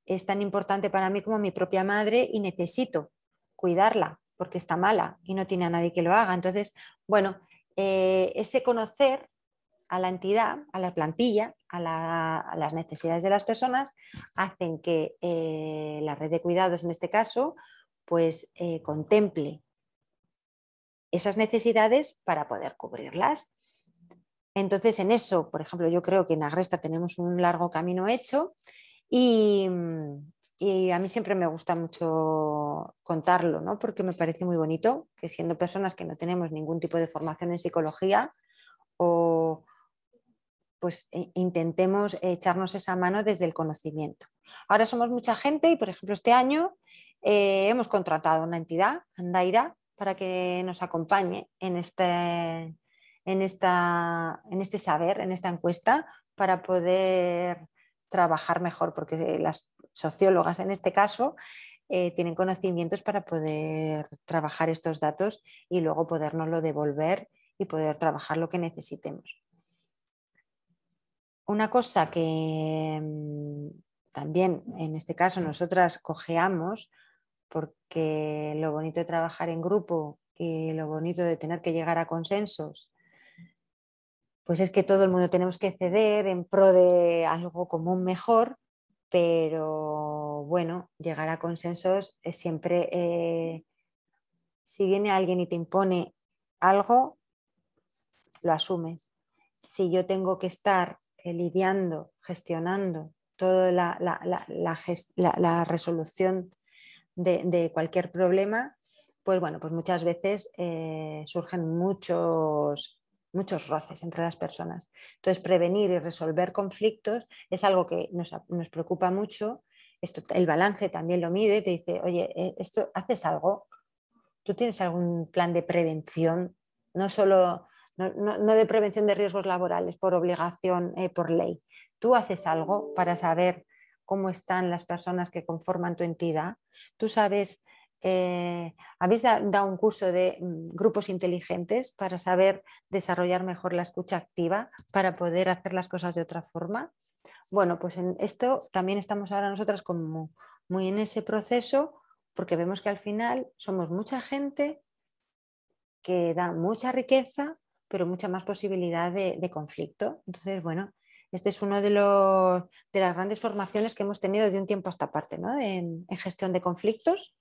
es tan importante para mí como mi propia madre y necesito cuidarla porque está mala y no tiene a nadie que lo haga. Entonces, bueno, eh, ese conocer a la entidad, a la plantilla, a, las necesidades de las personas, hacen que eh, la red de cuidados, en este caso, pues eh, contemple esas necesidades para poder cubrirlas. Entonces, en eso, por ejemplo, yo creo que en Agresta tenemos un largo camino hecho y, y a mí siempre me gusta mucho contarlo, ¿no? porque me parece muy bonito que siendo personas que no tenemos ningún tipo de formación en psicología o pues e, intentemos echarnos esa mano desde el conocimiento. Ahora somos mucha gente y, por ejemplo, este año eh, hemos contratado una entidad, Andaira, para que nos acompañe en este, en, esta, en este saber, en esta encuesta, para poder trabajar mejor, porque eh, las sociólogas en este caso eh, tienen conocimientos para poder trabajar estos datos y luego podernoslo devolver y poder trabajar lo que necesitemos. Una cosa que mm, también en este caso nosotras cojeamos, porque lo bonito de trabajar en grupo y lo bonito de tener que llegar a consensos pues es que todo el mundo tenemos que ceder en pro de algo común mejor, pero bueno, llegar a consensos es siempre, eh, si viene alguien y te impone algo, lo asumes. Si yo tengo que estar lidiando, gestionando toda la, resolución de, cualquier problema, pues bueno, pues muchas veces eh, surgen muchos muchos roces entre las personas. Entonces, prevenir y resolver conflictos es algo que nos, preocupa mucho. el balance también lo mide, te dice, oye, eh, esto, ¿haces algo? ¿Tú tienes algún plan de prevención? No solo, de prevención de riesgos laborales por obligación, eh, por ley. ¿Tú haces algo para saber cómo están las personas que conforman tu entidad? ¿Tú sabes eh, habéis dado un curso de mm, grupos inteligentes para saber desarrollar mejor la escucha activa, para poder hacer las cosas de otra forma. Bueno, pues en esto también estamos ahora nosotras como muy en ese proceso, porque vemos que al final somos mucha gente que da mucha riqueza, pero mucha más posibilidad de, conflicto. Entonces, bueno, este es uno de, de las grandes formaciones que hemos tenido de un tiempo a esta parte, en gestión de conflictos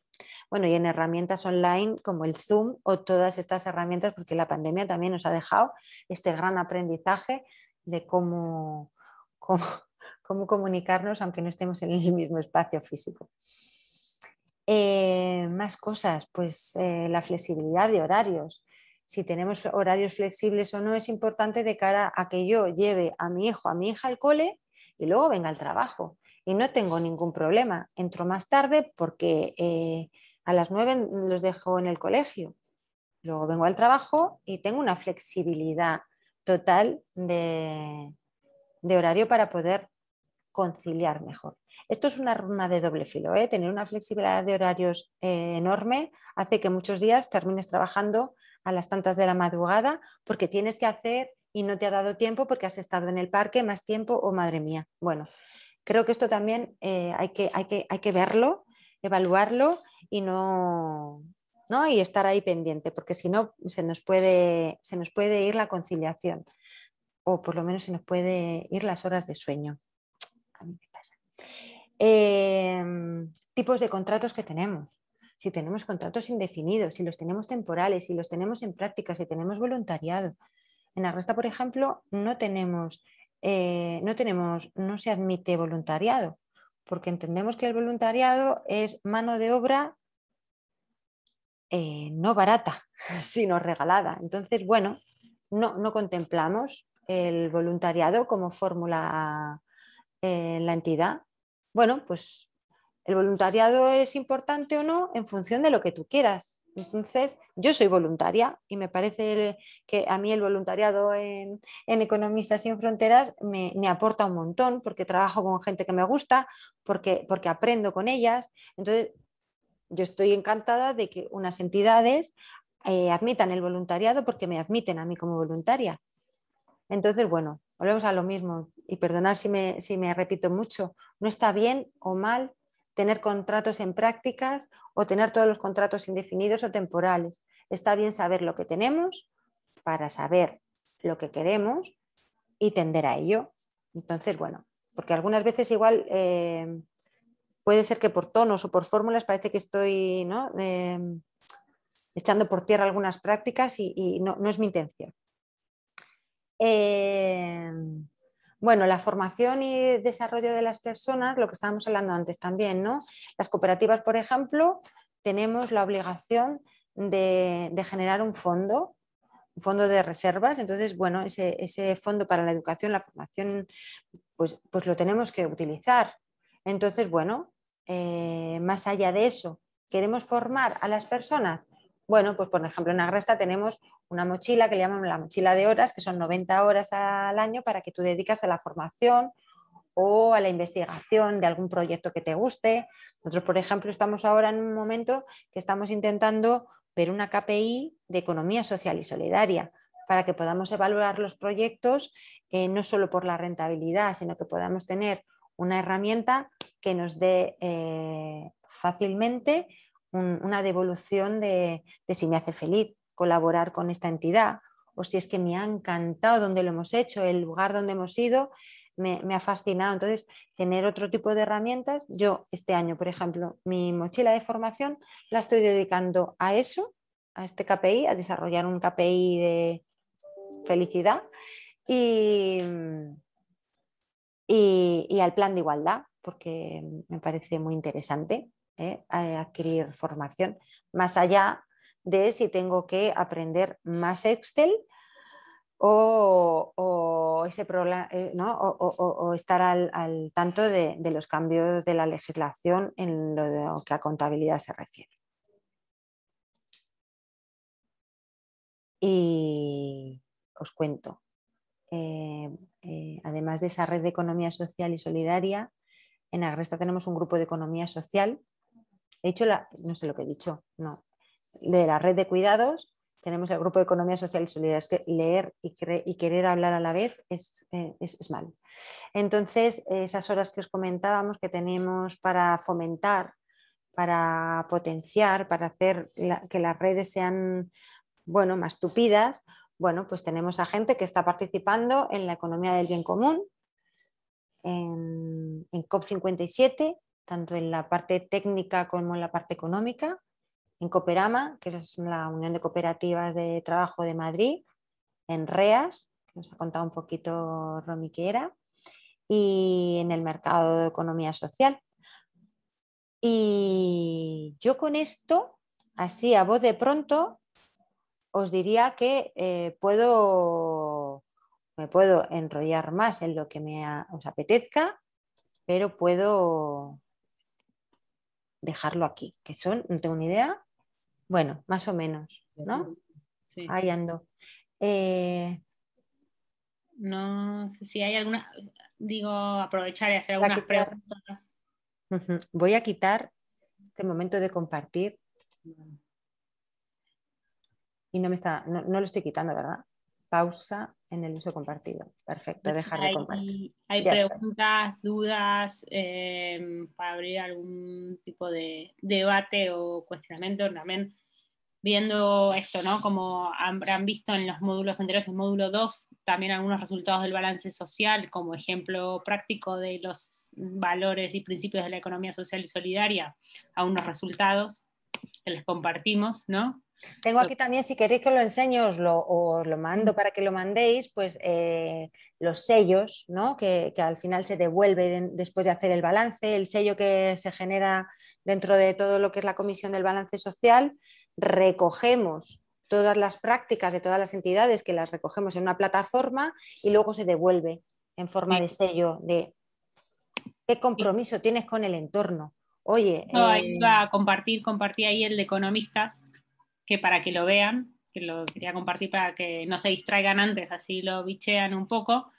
bueno, y en herramientas online como el Zoom o todas estas herramientas, porque la pandemia también nos ha dejado este gran aprendizaje de cómo, comunicarnos aunque no estemos en el mismo espacio físico. Eh, más cosas, pues eh, la flexibilidad de horarios. Si tenemos horarios flexibles o no es importante de cara a que yo lleve a mi hijo, a mi hija al cole y luego venga al trabajo y no tengo ningún problema. Entro más tarde porque eh, a las nueve los dejo en el colegio. Luego vengo al trabajo y tengo una flexibilidad total de, horario para poder conciliar mejor. Esto es una runa de doble filo. ¿eh? Tener una flexibilidad de horarios eh, enorme hace que muchos días termines trabajando a las tantas de la madrugada porque tienes que hacer y no te ha dado tiempo porque has estado en el parque más tiempo o oh, madre mía. Bueno, Creo que esto también eh, hay, que, hay, que, hay que verlo, evaluarlo y no, ¿no? y estar ahí pendiente, porque si no se nos puede, se nos puede ir la conciliación o por lo menos se nos puede ir las horas de sueño. Em, tipos de contratos que tenemos. Si tenemos contratos indefinidos, si los tenemos temporales, si los tenemos en práctica, si tenemos voluntariado. En Arresta, por ejemplo, no tenemos eh, no tenemos, no se admite voluntariado, porque entendemos que el voluntariado es mano de obra eh, no barata, sino regalada. Entonces, bueno, no, contemplamos el voluntariado como fórmula eh, la entidad. Bueno, pues el voluntariado es importante o no en función de lo que tú quieras. Entonces, yo soy voluntaria y me parece que a mí el voluntariado en, Economistas sin Fronteras me, aporta un montón porque trabajo con gente que me gusta, porque, porque aprendo con ellas. Entonces, yo estoy encantada de que unas entidades eh, admitan el voluntariado porque me admiten a mí como voluntaria. Entonces, bueno, volvemos a lo mismo y perdonad si me, si me repito mucho. No está bien o mal tener contratos en prácticas o tener todos los contratos indefinidos o temporales. Está bien saber lo que tenemos para saber lo que queremos y tender a ello. Entonces, bueno, porque algunas veces igual eh, puede ser que por tonos o por fórmulas parece que estoy em, echando por tierra algunas prácticas y, no, no, es mi intención. Eh, bueno, la formación y desarrollo de las personas, lo que estábamos hablando antes también, ¿no? Las cooperativas, por ejemplo, tenemos la obligación de, generar un fondo, un fondo de reservas. Entonces, bueno, ese, fondo para la educación, la formación, pues, pues lo tenemos que utilizar. Entonces, bueno, eh, más allá de eso, queremos formar a las personas, bueno, pues por ejemplo en Agrasta tenemos una mochila que le llaman la mochila de horas, que son 90 horas al año para que tú dedicas a la formación o a la investigación de algún proyecto que te guste. Nosotros, por ejemplo, estamos ahora en un momento que estamos intentando ver una KPI de economía social y solidaria para que podamos evaluar los proyectos eh, no solo por la rentabilidad, sino que podamos tener una herramienta que nos dé eh, fácilmente una devolución de, si me hace feliz colaborar con esta entidad o si es que me ha encantado donde lo hemos hecho, el lugar donde hemos ido, me, ha fascinado. Entonces, tener otro tipo de herramientas, yo este año, por ejemplo, mi mochila de formación la estoy dedicando a eso, a este KPI, a desarrollar un KPI de felicidad y al plan de igualdad, porque me parece muy interesante ¿eh? a adquirir formación, más allá de si tengo que aprender más Excel o, o ese eh, o, estar al, tanto de, los cambios de la legislación en lo, que a contabilidad se refiere. Y os cuento, eh, además de esa red de economía social y solidaria, en Agresta tenemos un grupo de economía social hecho no sé lo que he dicho, no. De la red de cuidados tenemos el grupo de economía social y solidaridad, Es que leer y, querer hablar a la vez eh, es, malo. Entonces, esas horas que os comentábamos que tenemos para fomentar, para potenciar, para hacer que las redes sean bueno, más tupidas, bueno, pues tenemos a gente que está participando en la economía del bien común, en, en COP57, tanto en la parte técnica como en la parte económica, en Cooperama, que es la Unión de Cooperativas de Trabajo de Madrid, en REAS, que nos ha contado un poquito Romy que era, y en el mercado de economía social. Y yo con esto, así a voz de pronto, os diría que eh, puedo, me puedo enrollar más en lo que me os apetezca, pero puedo dejarlo aquí, que son, no tengo ni idea, bueno, más o menos, ¿no? Ahí ando. Eh, no sé si hay alguna, digo, aprovechar y hacer algunas preguntas. Voy a quitar este momento de compartir. Y no me está, no lo estoy quitando, ¿verdad? pausa en el uso compartido. Perfecto, dejar de compartir. ¿Hay, preguntas, dudas eh, para abrir algún tipo de debate o cuestionamiento? También viendo esto, ¿no? Como han visto en los módulos anteriores, en módulo 2, también algunos resultados del balance social, como ejemplo práctico de los valores y principios de la economía social y solidaria, algunos resultados que les compartimos, ¿no? Tengo aquí también, si queréis que lo enseño, os lo, mando para que lo mandéis, pues eh, los sellos, ¿no? Que, al final se devuelve después de hacer el balance, el sello que se genera dentro de todo lo que es la comisión del balance social, recogemos todas las prácticas de todas las entidades que las recogemos en una plataforma y luego se devuelve en forma de sello de qué compromiso tienes con el entorno. Oye, iba eh a compartir, compartí ahí el de economistas, que para que lo vean, que lo quería compartir para que no se distraigan antes, así lo bichean un poco.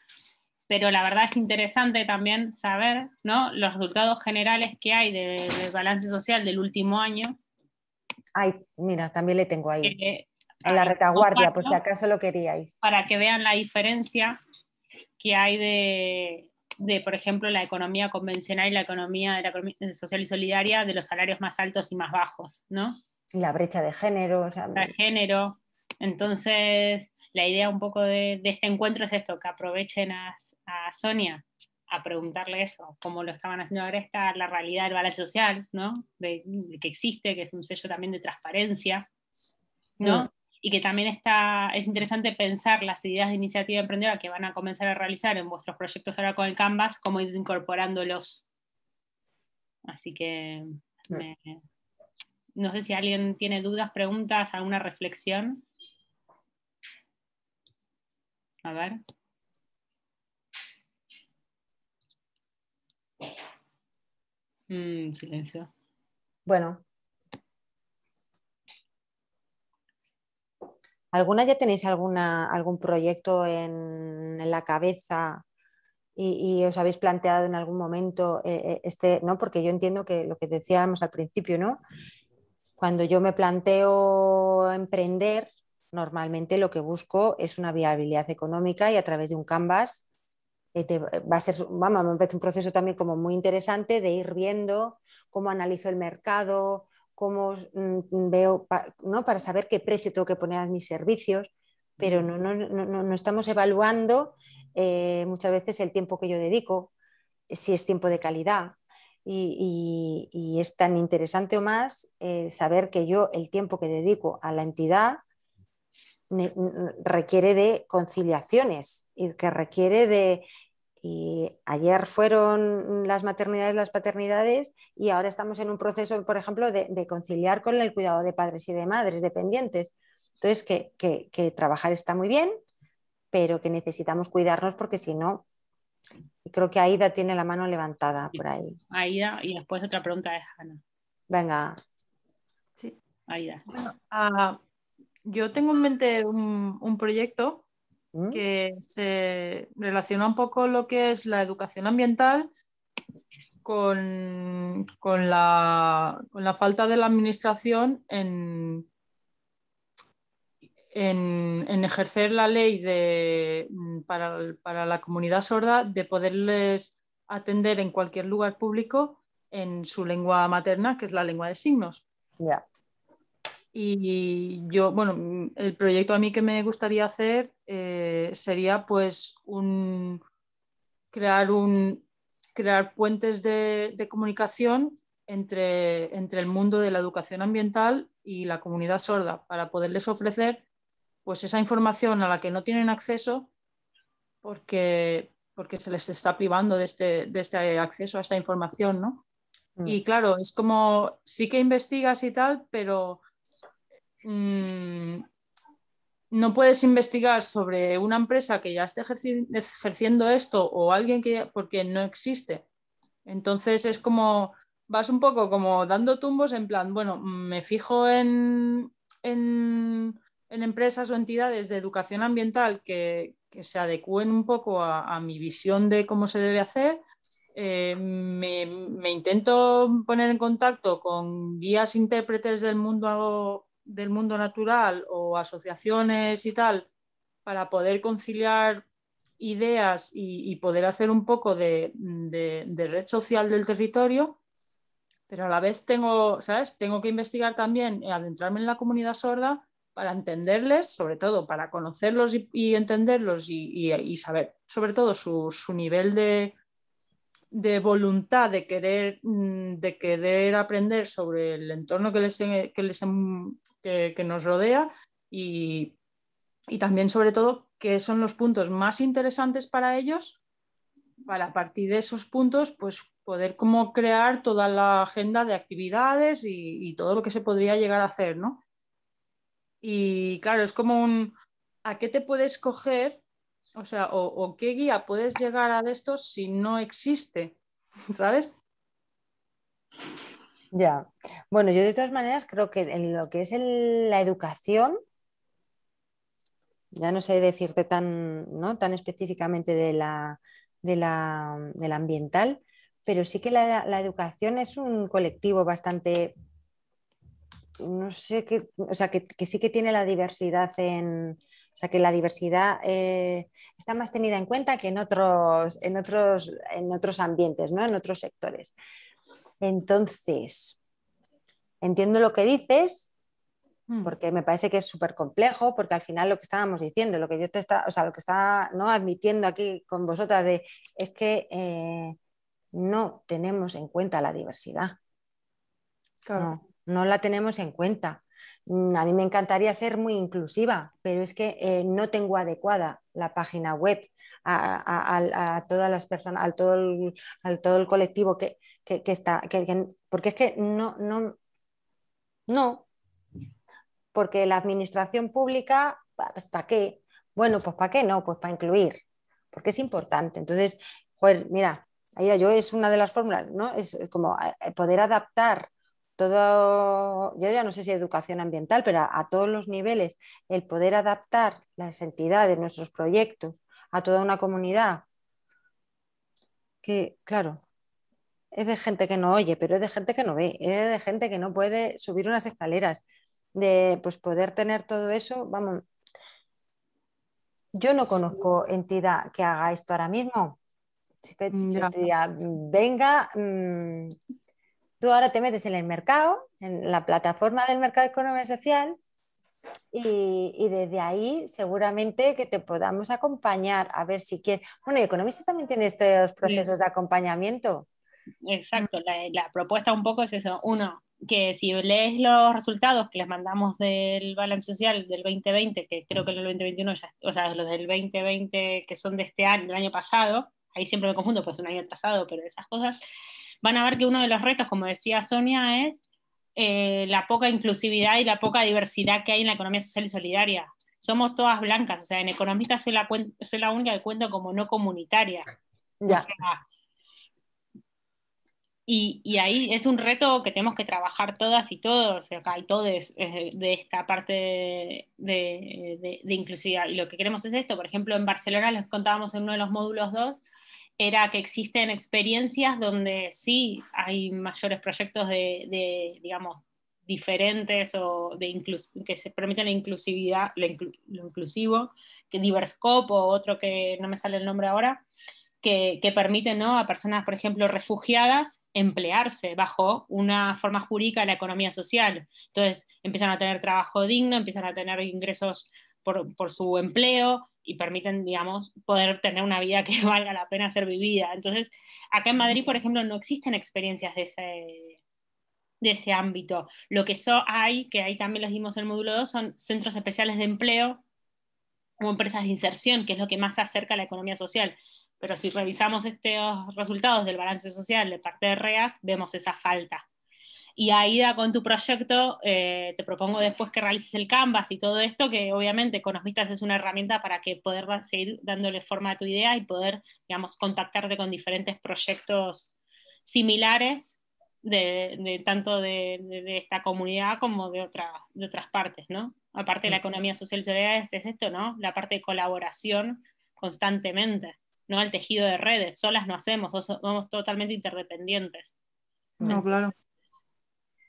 Pero la verdad es interesante también saber ¿no? los resultados generales que hay del de balance social del último año. Ay, mira, también le tengo ahí. en la retaguardia, por si acaso lo queríais. Para que vean la diferencia que hay de, por ejemplo, la economía convencional y la economía, la economía social y solidaria de los salarios más altos y más bajos, ¿no? La brecha de género. género. Entonces, la idea un poco de, este encuentro es esto, que aprovechen a, Sonia a preguntarle eso, cómo lo estaban haciendo ahora está la realidad del balance social, ¿no? De, que existe, que es un sello también de transparencia, ¿no? Y que también está, es interesante pensar las ideas de iniciativa emprendedora que van a comenzar a realizar en vuestros proyectos ahora con el Canvas, cómo ir incorporándolos. Así que me, no sé si alguien tiene dudas, preguntas, alguna reflexión. A ver. Mm, silencio. Bueno. ¿Alguna ya tenéis alguna, algún proyecto en, la cabeza y, os habéis planteado en algún momento eh, eh, este, ¿no? Porque yo entiendo que lo que decíamos al principio, ¿no? Cuando yo me planteo emprender, normalmente lo que busco es una viabilidad económica y a través de un canvas eh, va a ser, vamos, un proceso también como muy interesante de ir viendo cómo analizo el mercado, cómo mm, veo, ¿no? Para saber qué precio tengo que poner a mis servicios, pero no, estamos evaluando eh, muchas veces el tiempo que yo dedico, eh, si es tiempo de calidad, y, es tan interesante o más eh, saber que yo el tiempo que dedico a la entidad requiere de conciliaciones y que requiere de... ayer fueron las maternidades, las paternidades y ahora estamos en un proceso, por ejemplo, de, conciliar con el cuidado de padres y de madres dependientes. Entonces, que trabajar está muy bien, pero que necesitamos cuidarnos porque si no, creo que Aida tiene la mano levantada por ahí. Aida, y después otra pregunta es Ana. Venga. Sí. Aida. Ah, yo tengo en mente un, proyecto ¿Mm? que se relaciona un poco lo que es la educación ambiental con, la, con la falta de la administración en, en, ejercer la ley de, mm, para, la comunidad sorda de poderles atender en cualquier lugar público en su lengua materna, que es la lengua de signos. Y yo, bueno, mm, el proyecto a mí que me gustaría hacer eh, sería pues un, crear, un, crear puentes de, de comunicación entre, entre, el mundo de la educación ambiental y la comunidad sorda para poderles ofrecer pues esa información a la que no tienen acceso porque, porque se les está privando de este, este acceso a esta información, ¿no? Mm. Y claro, es como, sí que investigas y tal, pero mm, no puedes investigar sobre una empresa que ya esté ejerciendo esto o alguien que, porque no existe. Entonces es como, vas un poco como dando tumbos en plan, bueno, me fijo en en empresas o entidades de educación ambiental que, que se adecúen un poco a, mi visión de cómo se debe hacer. Eh, me, me, intento poner en contacto con guías intérpretes del mundo, del mundo natural o asociaciones y tal para poder conciliar ideas y, poder hacer un poco de, de, de red social del territorio pero a la vez tengo, ¿sabes? Tengo que investigar también, eh, adentrarme en la comunidad sorda para entenderles, sobre todo para conocerlos y, entenderlos y, saber, sobre todo, su, nivel de, voluntad de querer, mm, de querer aprender sobre el entorno que, les, les, em, nos rodea y, también, sobre todo, qué son los puntos más interesantes para ellos, para a partir de esos puntos, pues poder como crear toda la agenda de actividades y, todo lo que se podría llegar a hacer, ¿no? Y claro, es como un, ¿a qué te puedes coger? O sea, o, qué guía puedes llegar a esto si no existe, ¿sabes? Ya. Bueno, yo de todas maneras creo que en lo que es la educación, ya no sé decirte tan, ¿no? tan específicamente de la, de, la, ambiental, pero sí que la, la, educación es un colectivo bastante no sé qué, o sea, que, sí que tiene la diversidad en, o sea, que la diversidad eh, está más tenida en cuenta que en otros, en otros, en otros ambientes, ¿no? En otros sectores. Entonces, entiendo lo que dices, mm. porque me parece que es súper complejo, porque al final lo que estábamos diciendo, lo que yo te está, o sea, lo que está admitiendo aquí con vosotras de, es que eh, no tenemos en cuenta la diversidad. Claro no la tenemos en cuenta. Mm, a mí me encantaría ser muy inclusiva, pero es que eh, no tengo adecuada la página web a, todas las personas, al todo el, colectivo que, está, porque es que no, no, no, porque la administración pública, pues, ¿para qué? Bueno, pues ¿para qué no? Pues para incluir, porque es importante. Entonces, joder, mira, yo es una de las fórmulas, ¿no? Es como eh, poder adaptar todo, yo ya no sé si educación ambiental, pero a, todos los niveles, el poder adaptar las entidades, nuestros proyectos a toda una comunidad, que claro, es de gente que no oye, pero es de gente que no ve, es de gente que no puede subir unas escaleras, de pues poder tener todo eso, vamos, yo no conozco entidad que haga esto ahora mismo. diría, venga, mm, ahora te metes en el mercado, en la plataforma del mercado económico economía social, y, desde ahí seguramente que te podamos acompañar a ver si quieres. Bueno, y economistas también tiene estos procesos de acompañamiento. Exacto, la, propuesta un poco es eso. Uno, que si lees los resultados que les mandamos del balance social del 2020, que creo que el 2021, ya, o sea, los del 2020 que son de este año, del año pasado, ahí siempre me confundo, pues un año pasado, pero esas cosas, van a ver que uno de los retos, como decía Sonia, es eh, la poca inclusividad y la poca diversidad que hay en la economía social y solidaria. Somos todas blancas, o sea, en economista soy la, única que cuento como no comunitaria. y, ahí es un reto que tenemos que trabajar todas y todos, acá y todos de, esta parte de, de, de, inclusividad. Y lo que queremos es esto, por ejemplo, en Barcelona les contábamos en uno de los módulos 2 era que existen experiencias donde sí hay mayores proyectos de, digamos, diferentes o de que se permiten la inclusividad, lo, inclusivo, que Diverscope o otro que no me sale el nombre ahora, que, permiten a personas, por ejemplo, refugiadas emplearse bajo una forma jurídica de la economía social. Entonces empiezan a tener trabajo digno, empiezan a tener ingresos por su empleo, y permiten, digamos, poder tener una vida que valga la pena ser vivida. Entonces, acá en Madrid, por ejemplo, no existen experiencias de ese, de ese ámbito. Lo que so hay, que ahí también lo dimos en el módulo 2, son centros especiales de empleo o empresas de inserción, que es lo que más se acerca a la economía social. Pero si revisamos estos resultados del balance social de parte de REAS, vemos esa falta. Y Aida, con tu proyecto, eh, te propongo después que realices el canvas y todo esto, que obviamente con Vistas es una herramienta para que poder seguir dándole forma a tu idea y poder, digamos, contactarte con diferentes proyectos similares, de, tanto de, esta comunidad como de, otra, de otras partes, ¿no? Aparte de la economía social y solidaria es, esto, ¿no? La parte de colaboración constantemente, ¿no? El tejido de redes, solas no hacemos, somos totalmente interdependientes. No, claro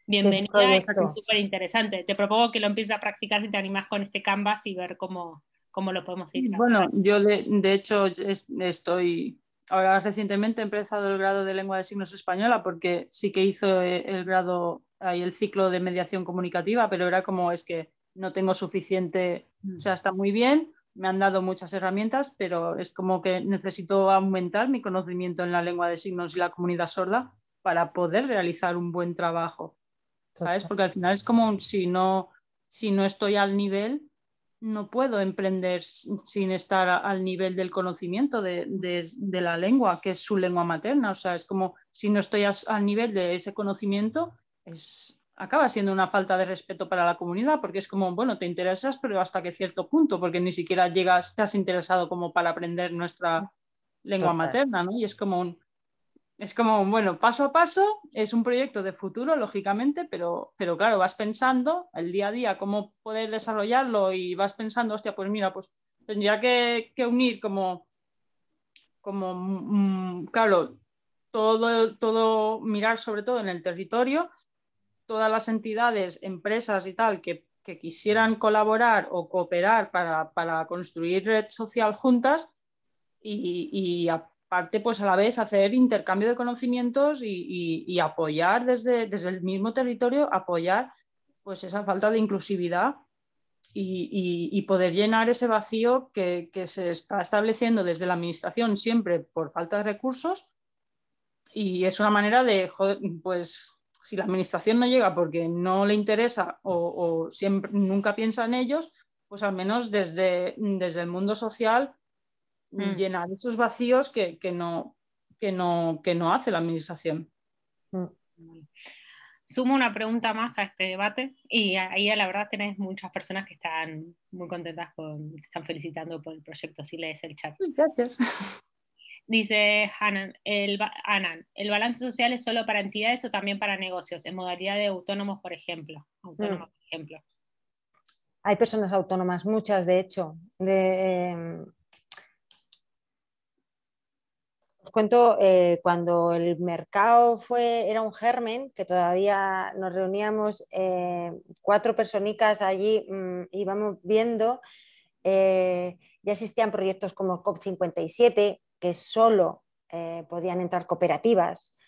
bienvenida, es súper interesante. Te propongo que lo empieces a practicar si te animas con este canvas y ver cómo, lo podemos ir. Bueno, yo de, hecho estoy, ahora recientemente he empezado el grado de lengua de signos española porque sí que hizo eh, el grado, ahí el ciclo de mediación comunicativa, pero era como es que no tengo suficiente, o sea, mm. está muy bien, me han dado muchas herramientas, pero es como que necesito aumentar mi conocimiento en la lengua de signos y la comunidad sorda para poder realizar un buen trabajo. Porque al final es como si no, si no estoy al nivel, no puedo emprender sin estar al nivel del conocimiento de, la lengua, que es su lengua materna. O sea, es como si no estoy al nivel de ese conocimiento, es, acaba siendo una falta de respeto para la comunidad, porque es como, bueno, te interesas, pero hasta que cierto punto, porque ni siquiera llegas, te has interesado como para aprender nuestra lengua materna, ¿no? Y es como un, es como, bueno, paso a paso, es un proyecto de futuro, lógicamente, pero, pero claro, vas pensando el día a día cómo poder desarrollarlo y vas pensando, hostia, pues mira, pues tendría que, unir como, como mm, claro, todo, todo, mirar sobre todo en el territorio, todas las entidades, empresas y tal que, quisieran colaborar o cooperar para, construir red social juntas y, y parte pues a la vez hacer intercambio de conocimientos y, apoyar desde, el mismo territorio, apoyar pues esa falta de inclusividad y, poder llenar ese vacío que, se está estableciendo desde la administración siempre por falta de recursos y es una manera de, pues si la administración no llega porque no le interesa o, siempre, nunca piensa en ellos, pues al menos desde, desde el mundo social llena mm. llenar esos vacíos que, no, que, no, que no hace la administración. Mm. Sumo una pregunta más a este debate y ahí la verdad tenéis muchas personas que están muy contentas con, están felicitando por el proyecto, si lees el chat. Gracias. Dice Hanan el, Anan, ¿el balance social es solo para entidades o también para negocios? En modalidad de autónomos, por ejemplo. por ejemplo. Hay personas autónomas, muchas de hecho. De, em, cuento, eh, cuando el mercado fue, era un germen, que todavía nos reuníamos eh, cuatro personicas allí, mm, íbamos viendo, eh, ya existían proyectos como COP57, que solo podían entrar cooperativas,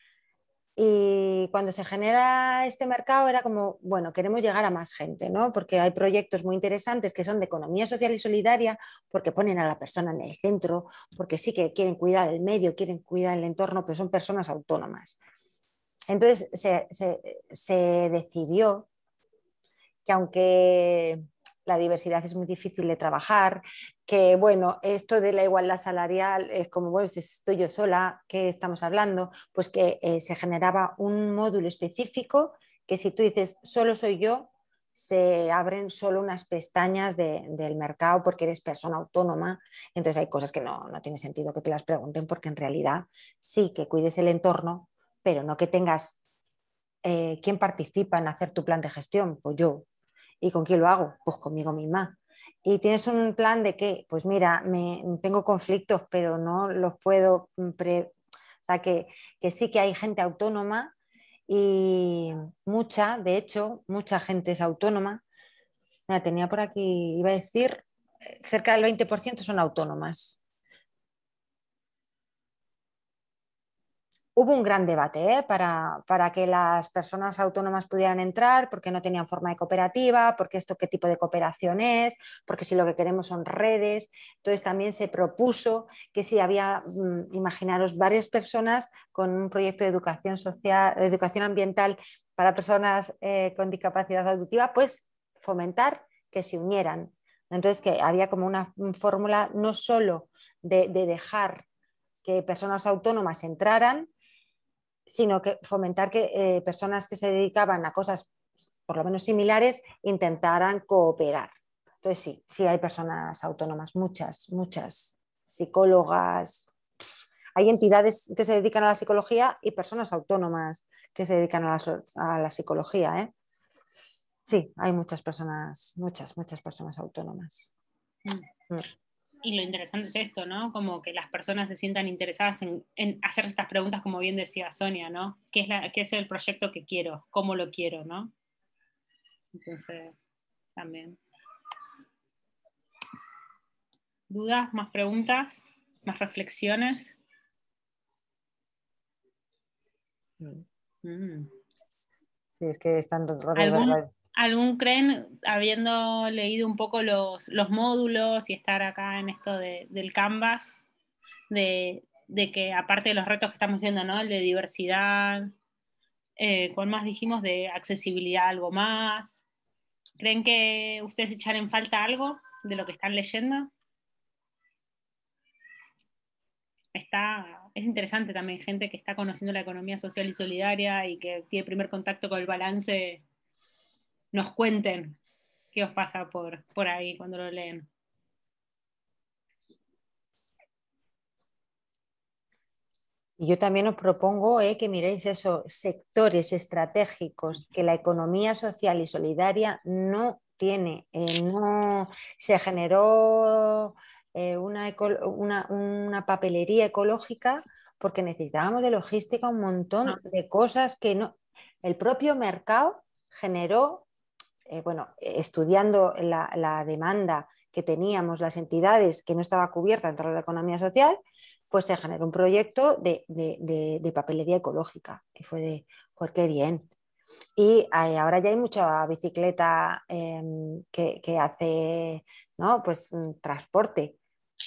y cuando se genera este mercado era como, bueno, queremos llegar a más gente, ¿no? Porque hay proyectos muy interesantes que son de economía social y solidaria, porque ponen a la persona en el centro, porque sí que quieren cuidar el medio, quieren cuidar el entorno, pero son personas autónomas. Entonces se, decidió que aunque la diversidad es muy difícil de trabajar, que bueno, esto de la igualdad salarial es como, bueno, si estoy yo sola, ¿qué estamos hablando? Pues que eh, se generaba un módulo específico que si tú dices, solo soy yo, se abren solo unas pestañas del mercado porque eres persona autónoma. Entonces hay cosas que no, no tiene sentido que te las pregunten porque en realidad sí que cuides el entorno, pero no que tengas eh, quién participa en hacer tu plan de gestión. Pues yo, ¿Y con quién lo hago? Pues conmigo misma. ¿Y tienes un plan de qué? Pues mira, me, tengo conflictos, pero no los puedo... Mm, o sea, que, sí que hay gente autónoma y mucha, de hecho, mucha gente es autónoma. Mira, tenía por aquí, iba a decir, eh, cerca del 20% son autónomas. hubo un gran debate ¿eh? para, que las personas autónomas pudieran entrar, porque no tenían forma de cooperativa, porque esto qué tipo de cooperación es, porque si lo que queremos son redes. Entonces también se propuso que si había, mm, imaginaros, varias personas con un proyecto de educación social, educación ambiental para personas eh, con discapacidad auditiva, pues fomentar que se unieran. Entonces que había como una fórmula no solo de dejar que personas autónomas entraran, sino que fomentar que eh, personas que se dedicaban a cosas por lo menos similares intentaran cooperar. Entonces sí, sí hay personas autónomas, muchas, muchas, psicólogas. Hay entidades que se dedican a la psicología y personas autónomas que se dedican a la, psicología. ¿eh? Sí, hay muchas personas, muchas, muchas personas autónomas. Mm. Mm y lo interesante es esto, ¿no? Como que las personas se sientan interesadas en, hacer estas preguntas, como bien decía Sonia, ¿no? ¿Qué es, es, el proyecto que quiero? ¿Cómo lo quiero, no? Entonces, también. ¿Dudas? ¿Más preguntas? ¿Más reflexiones? Mm. Mm. Sí, es que están algún creen, habiendo leído un poco los, módulos y estar acá en esto del Canvas, de, que aparte de los retos que estamos haciendo, ¿no? El de diversidad, eh, ¿cuál más dijimos? De accesibilidad, algo más. ¿Creen que ustedes echan en falta algo de lo que están leyendo? Está, es interesante también gente que está conociendo la economía social y solidaria y que tiene primer contacto con el balance nos cuenten qué os pasa por, por ahí cuando lo leen. Yo también os propongo eh, que miréis esos sectores estratégicos que la economía social y solidaria no tiene. Eh, no se generó eh, una, papelería ecológica porque necesitábamos de logística un montón de cosas que no. El propio mercado generó eh, bueno, estudiando la, demanda que teníamos las entidades que no estaba cubierta dentro de la economía social, pues se generó un proyecto de, papelería ecológica. Y fue de, joder, qué bien. Y ahora ya hay mucha bicicleta em, que, hace ¿no? pues, mm, transporte,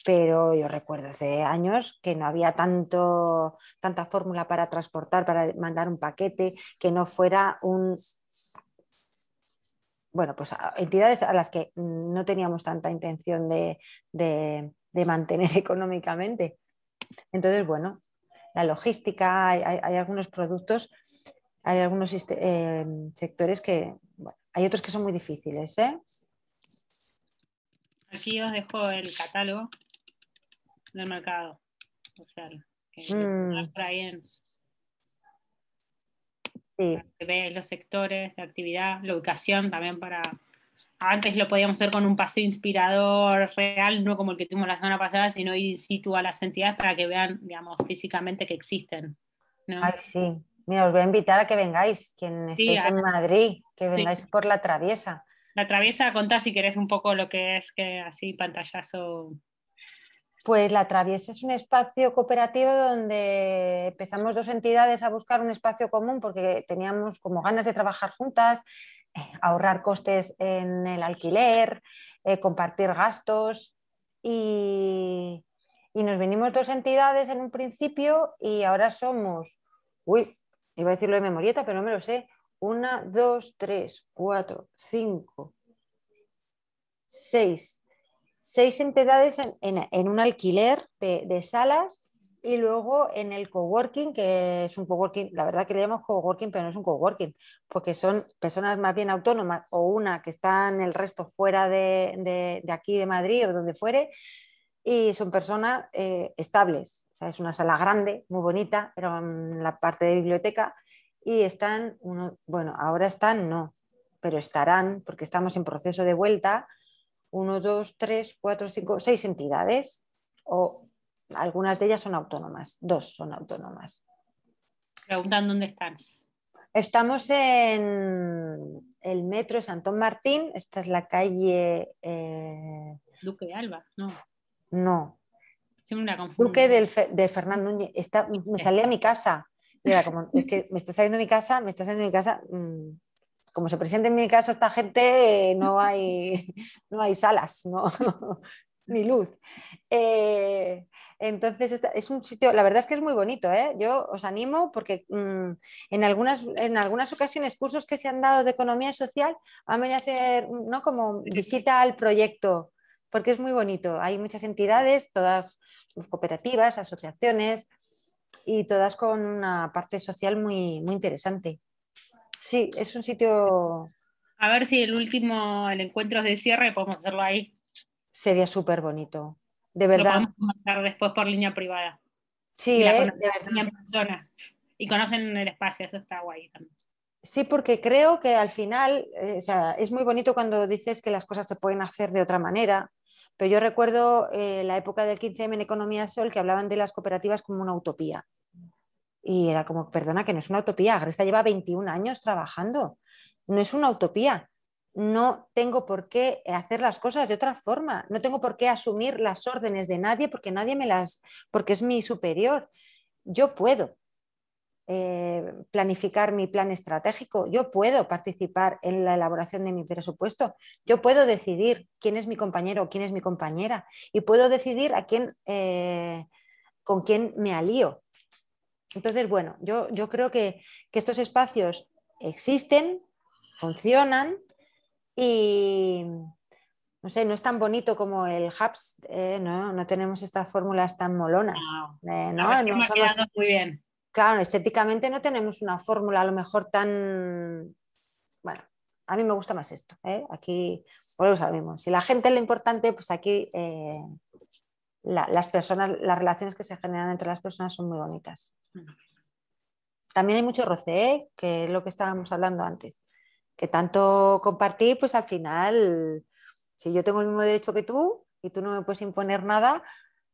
pero yo recuerdo hace años que no había tanto, tanta fórmula para transportar, para mandar un paquete, que no fuera un bueno, pues entidades a las que no teníamos tanta intención de, mantener económicamente. Entonces, bueno, la logística, hay, algunos productos, hay algunos eh, sectores que, hay otros que son muy difíciles. ¿eh? Aquí os dejo el catálogo del mercado. O sea, que mm sí. que los sectores de actividad, la ubicación también para... Antes lo podíamos hacer con un paseo inspirador real, no como el que tuvimos la semana pasada, sino in situ a las entidades para que vean, digamos, físicamente que existen. ¿no? Ay, sí. Mira, os voy a invitar a que vengáis, quien estéis en Madrid, que vengáis por la traviesa. La traviesa, contá si querés un poco lo que es, que así pantallazo pues la Traviesa es un espacio cooperativo donde empezamos dos entidades a buscar un espacio común porque teníamos como ganas de trabajar juntas, eh, ahorrar costes en el alquiler, eh, compartir gastos y, y, nos venimos dos entidades en un principio y ahora somos, uy, iba a decirlo de memorieta, pero no me lo sé, una, dos, tres, cuatro, cinco, seis, seis entidades en, un alquiler de, salas y luego en el coworking, que es un coworking, la verdad que le llamamos coworking, pero no es un coworking, porque son personas más bien autónomas o una que están el resto fuera de, aquí, de Madrid o donde fuere, y son personas eh, estables. sea, es una sala grande, muy bonita, era la parte de biblioteca, y están, bueno, ahora están, no, pero estarán, porque estamos en proceso de vuelta uno, dos, tres, cuatro, cinco, seis entidades o algunas de ellas son autónomas, dos son autónomas. Preguntan dónde están. Estamos en el metro Santón Martín, esta es la calle... Eh, Duque de Alba, no. No. Duque de Fernando está, me salía a mi casa. es que me está saliendo mi casa, me está saliendo mi casa, mm, como se presenta en mi casa esta gente, eh, no hay, no hay salas, ¿no? ni luz. Eh, entonces, es un sitio, la verdad es que es muy bonito, ¿eh? yo os animo porque mm, en, algunas, en algunas ocasiones cursos que se han dado de economía social han venido a hacer ¿no? como visita al proyecto, porque es muy bonito. Hay muchas entidades, todas cooperativas, asociaciones y todas con una parte social muy, muy interesante. Sí, es un sitio... A ver si el último, el encuentro de cierre, podemos hacerlo ahí. Sería súper bonito, de verdad. Lo podemos mandar después por línea privada. Sí, es, ¿eh? de persona. Y conocen el espacio, eso está guay también. Sí, porque creo que al final, eh, o sea, es muy bonito cuando dices que las cosas se pueden hacer de otra manera, pero yo recuerdo eh, la época del 15M en Economía Sol que hablaban de las cooperativas como una utopía. Y era como, perdona, que no es una utopía. Agresta lleva 21 años trabajando. No es una utopía. No tengo por qué hacer las cosas de otra forma. No tengo por qué asumir las órdenes de nadie porque nadie me las, porque es mi superior. Yo puedo eh, planificar mi plan estratégico. Yo puedo participar en la elaboración de mi presupuesto. Yo puedo decidir quién es mi compañero o quién es mi compañera. Y puedo decidir a quién, eh, con quién me alío entonces, bueno, yo, yo creo que, que estos espacios existen, funcionan y, no sé, no es tan bonito como el Hubs, eh, ¿no? no tenemos estas fórmulas tan molonas. No, eh, ¿no? no muy bien. Claro, estéticamente no tenemos una fórmula a lo mejor tan. Bueno, a mí me gusta más esto. ¿eh? Aquí bueno, lo sabemos. Si la gente es lo importante, pues aquí eh, las personas, las relaciones que se generan entre las personas son muy bonitas. También hay mucho roce, ¿eh? que es lo que estábamos hablando antes, que tanto compartir, pues al final, si yo tengo el mismo derecho que tú y tú no me puedes imponer nada,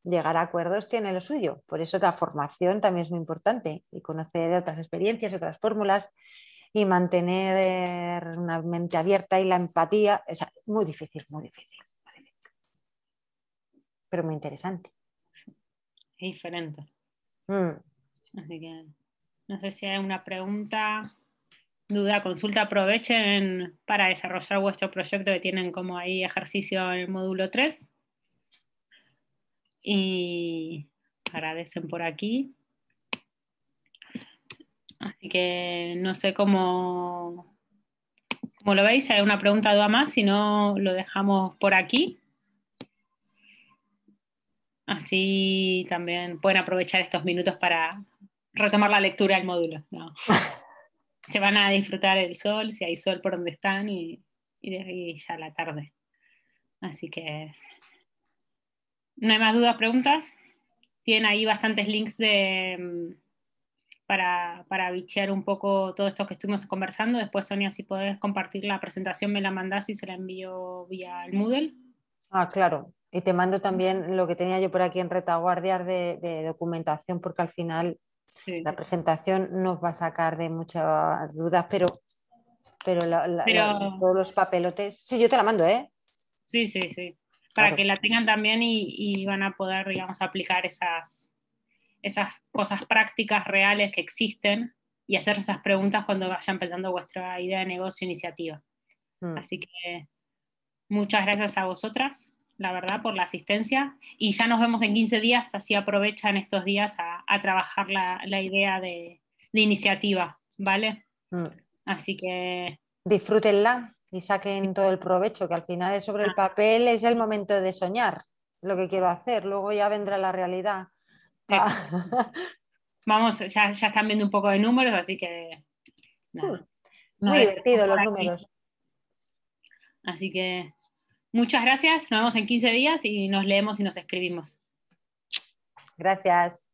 llegar a acuerdos tiene lo suyo. Por eso la formación también es muy importante y conocer otras experiencias, otras fórmulas y mantener una mente abierta y la empatía es muy difícil, muy difícil pero muy interesante. Es diferente. Mm. Así que no sé si hay una pregunta, duda, consulta, aprovechen para desarrollar vuestro proyecto que tienen como ahí ejercicio en el módulo 3. Y agradecen por aquí. Así que no sé cómo, cómo lo veis, hay una pregunta duda más, si no lo dejamos por aquí. Así también pueden aprovechar estos minutos para retomar la lectura del módulo. Se van a disfrutar el sol, si hay sol por donde están, y, y ya la tarde. Así que no hay más dudas, preguntas. Tienen ahí bastantes links de, mm, para, para bichear un poco todo esto que estuvimos conversando. Después, Sonia, si puedes compartir la presentación, me la mandas y se la envío vía el Moodle. Ah, claro. Y te mando también lo que tenía yo por aquí en retaguardia de, documentación, porque al final la presentación nos va a sacar de muchas dudas, pero, pero, todos los papelotes. Sí, yo te la mando, ¿eh? Sí, sí, sí. Para que la tengan también y, van a poder, digamos, aplicar esas, esas cosas prácticas reales que existen y hacer esas preguntas cuando vayan pensando vuestra idea de negocio, iniciativa. Mm. Así que muchas gracias a vosotras la verdad, por la asistencia. Y ya nos vemos en 15 días, así aprovechan estos días a, trabajar la, idea de, iniciativa, ¿vale? Mm. Así que... Disfrútenla y saquen todo el provecho, que al final es sobre el ah. papel, es el momento de soñar lo que quiero hacer, luego ya vendrá la realidad. Ah. Vamos, ya, están viendo un poco de números, así que... Muy divertido los números. Así que Muchas gracias, nos vemos en 15 días y nos leemos y nos escribimos. Gracias.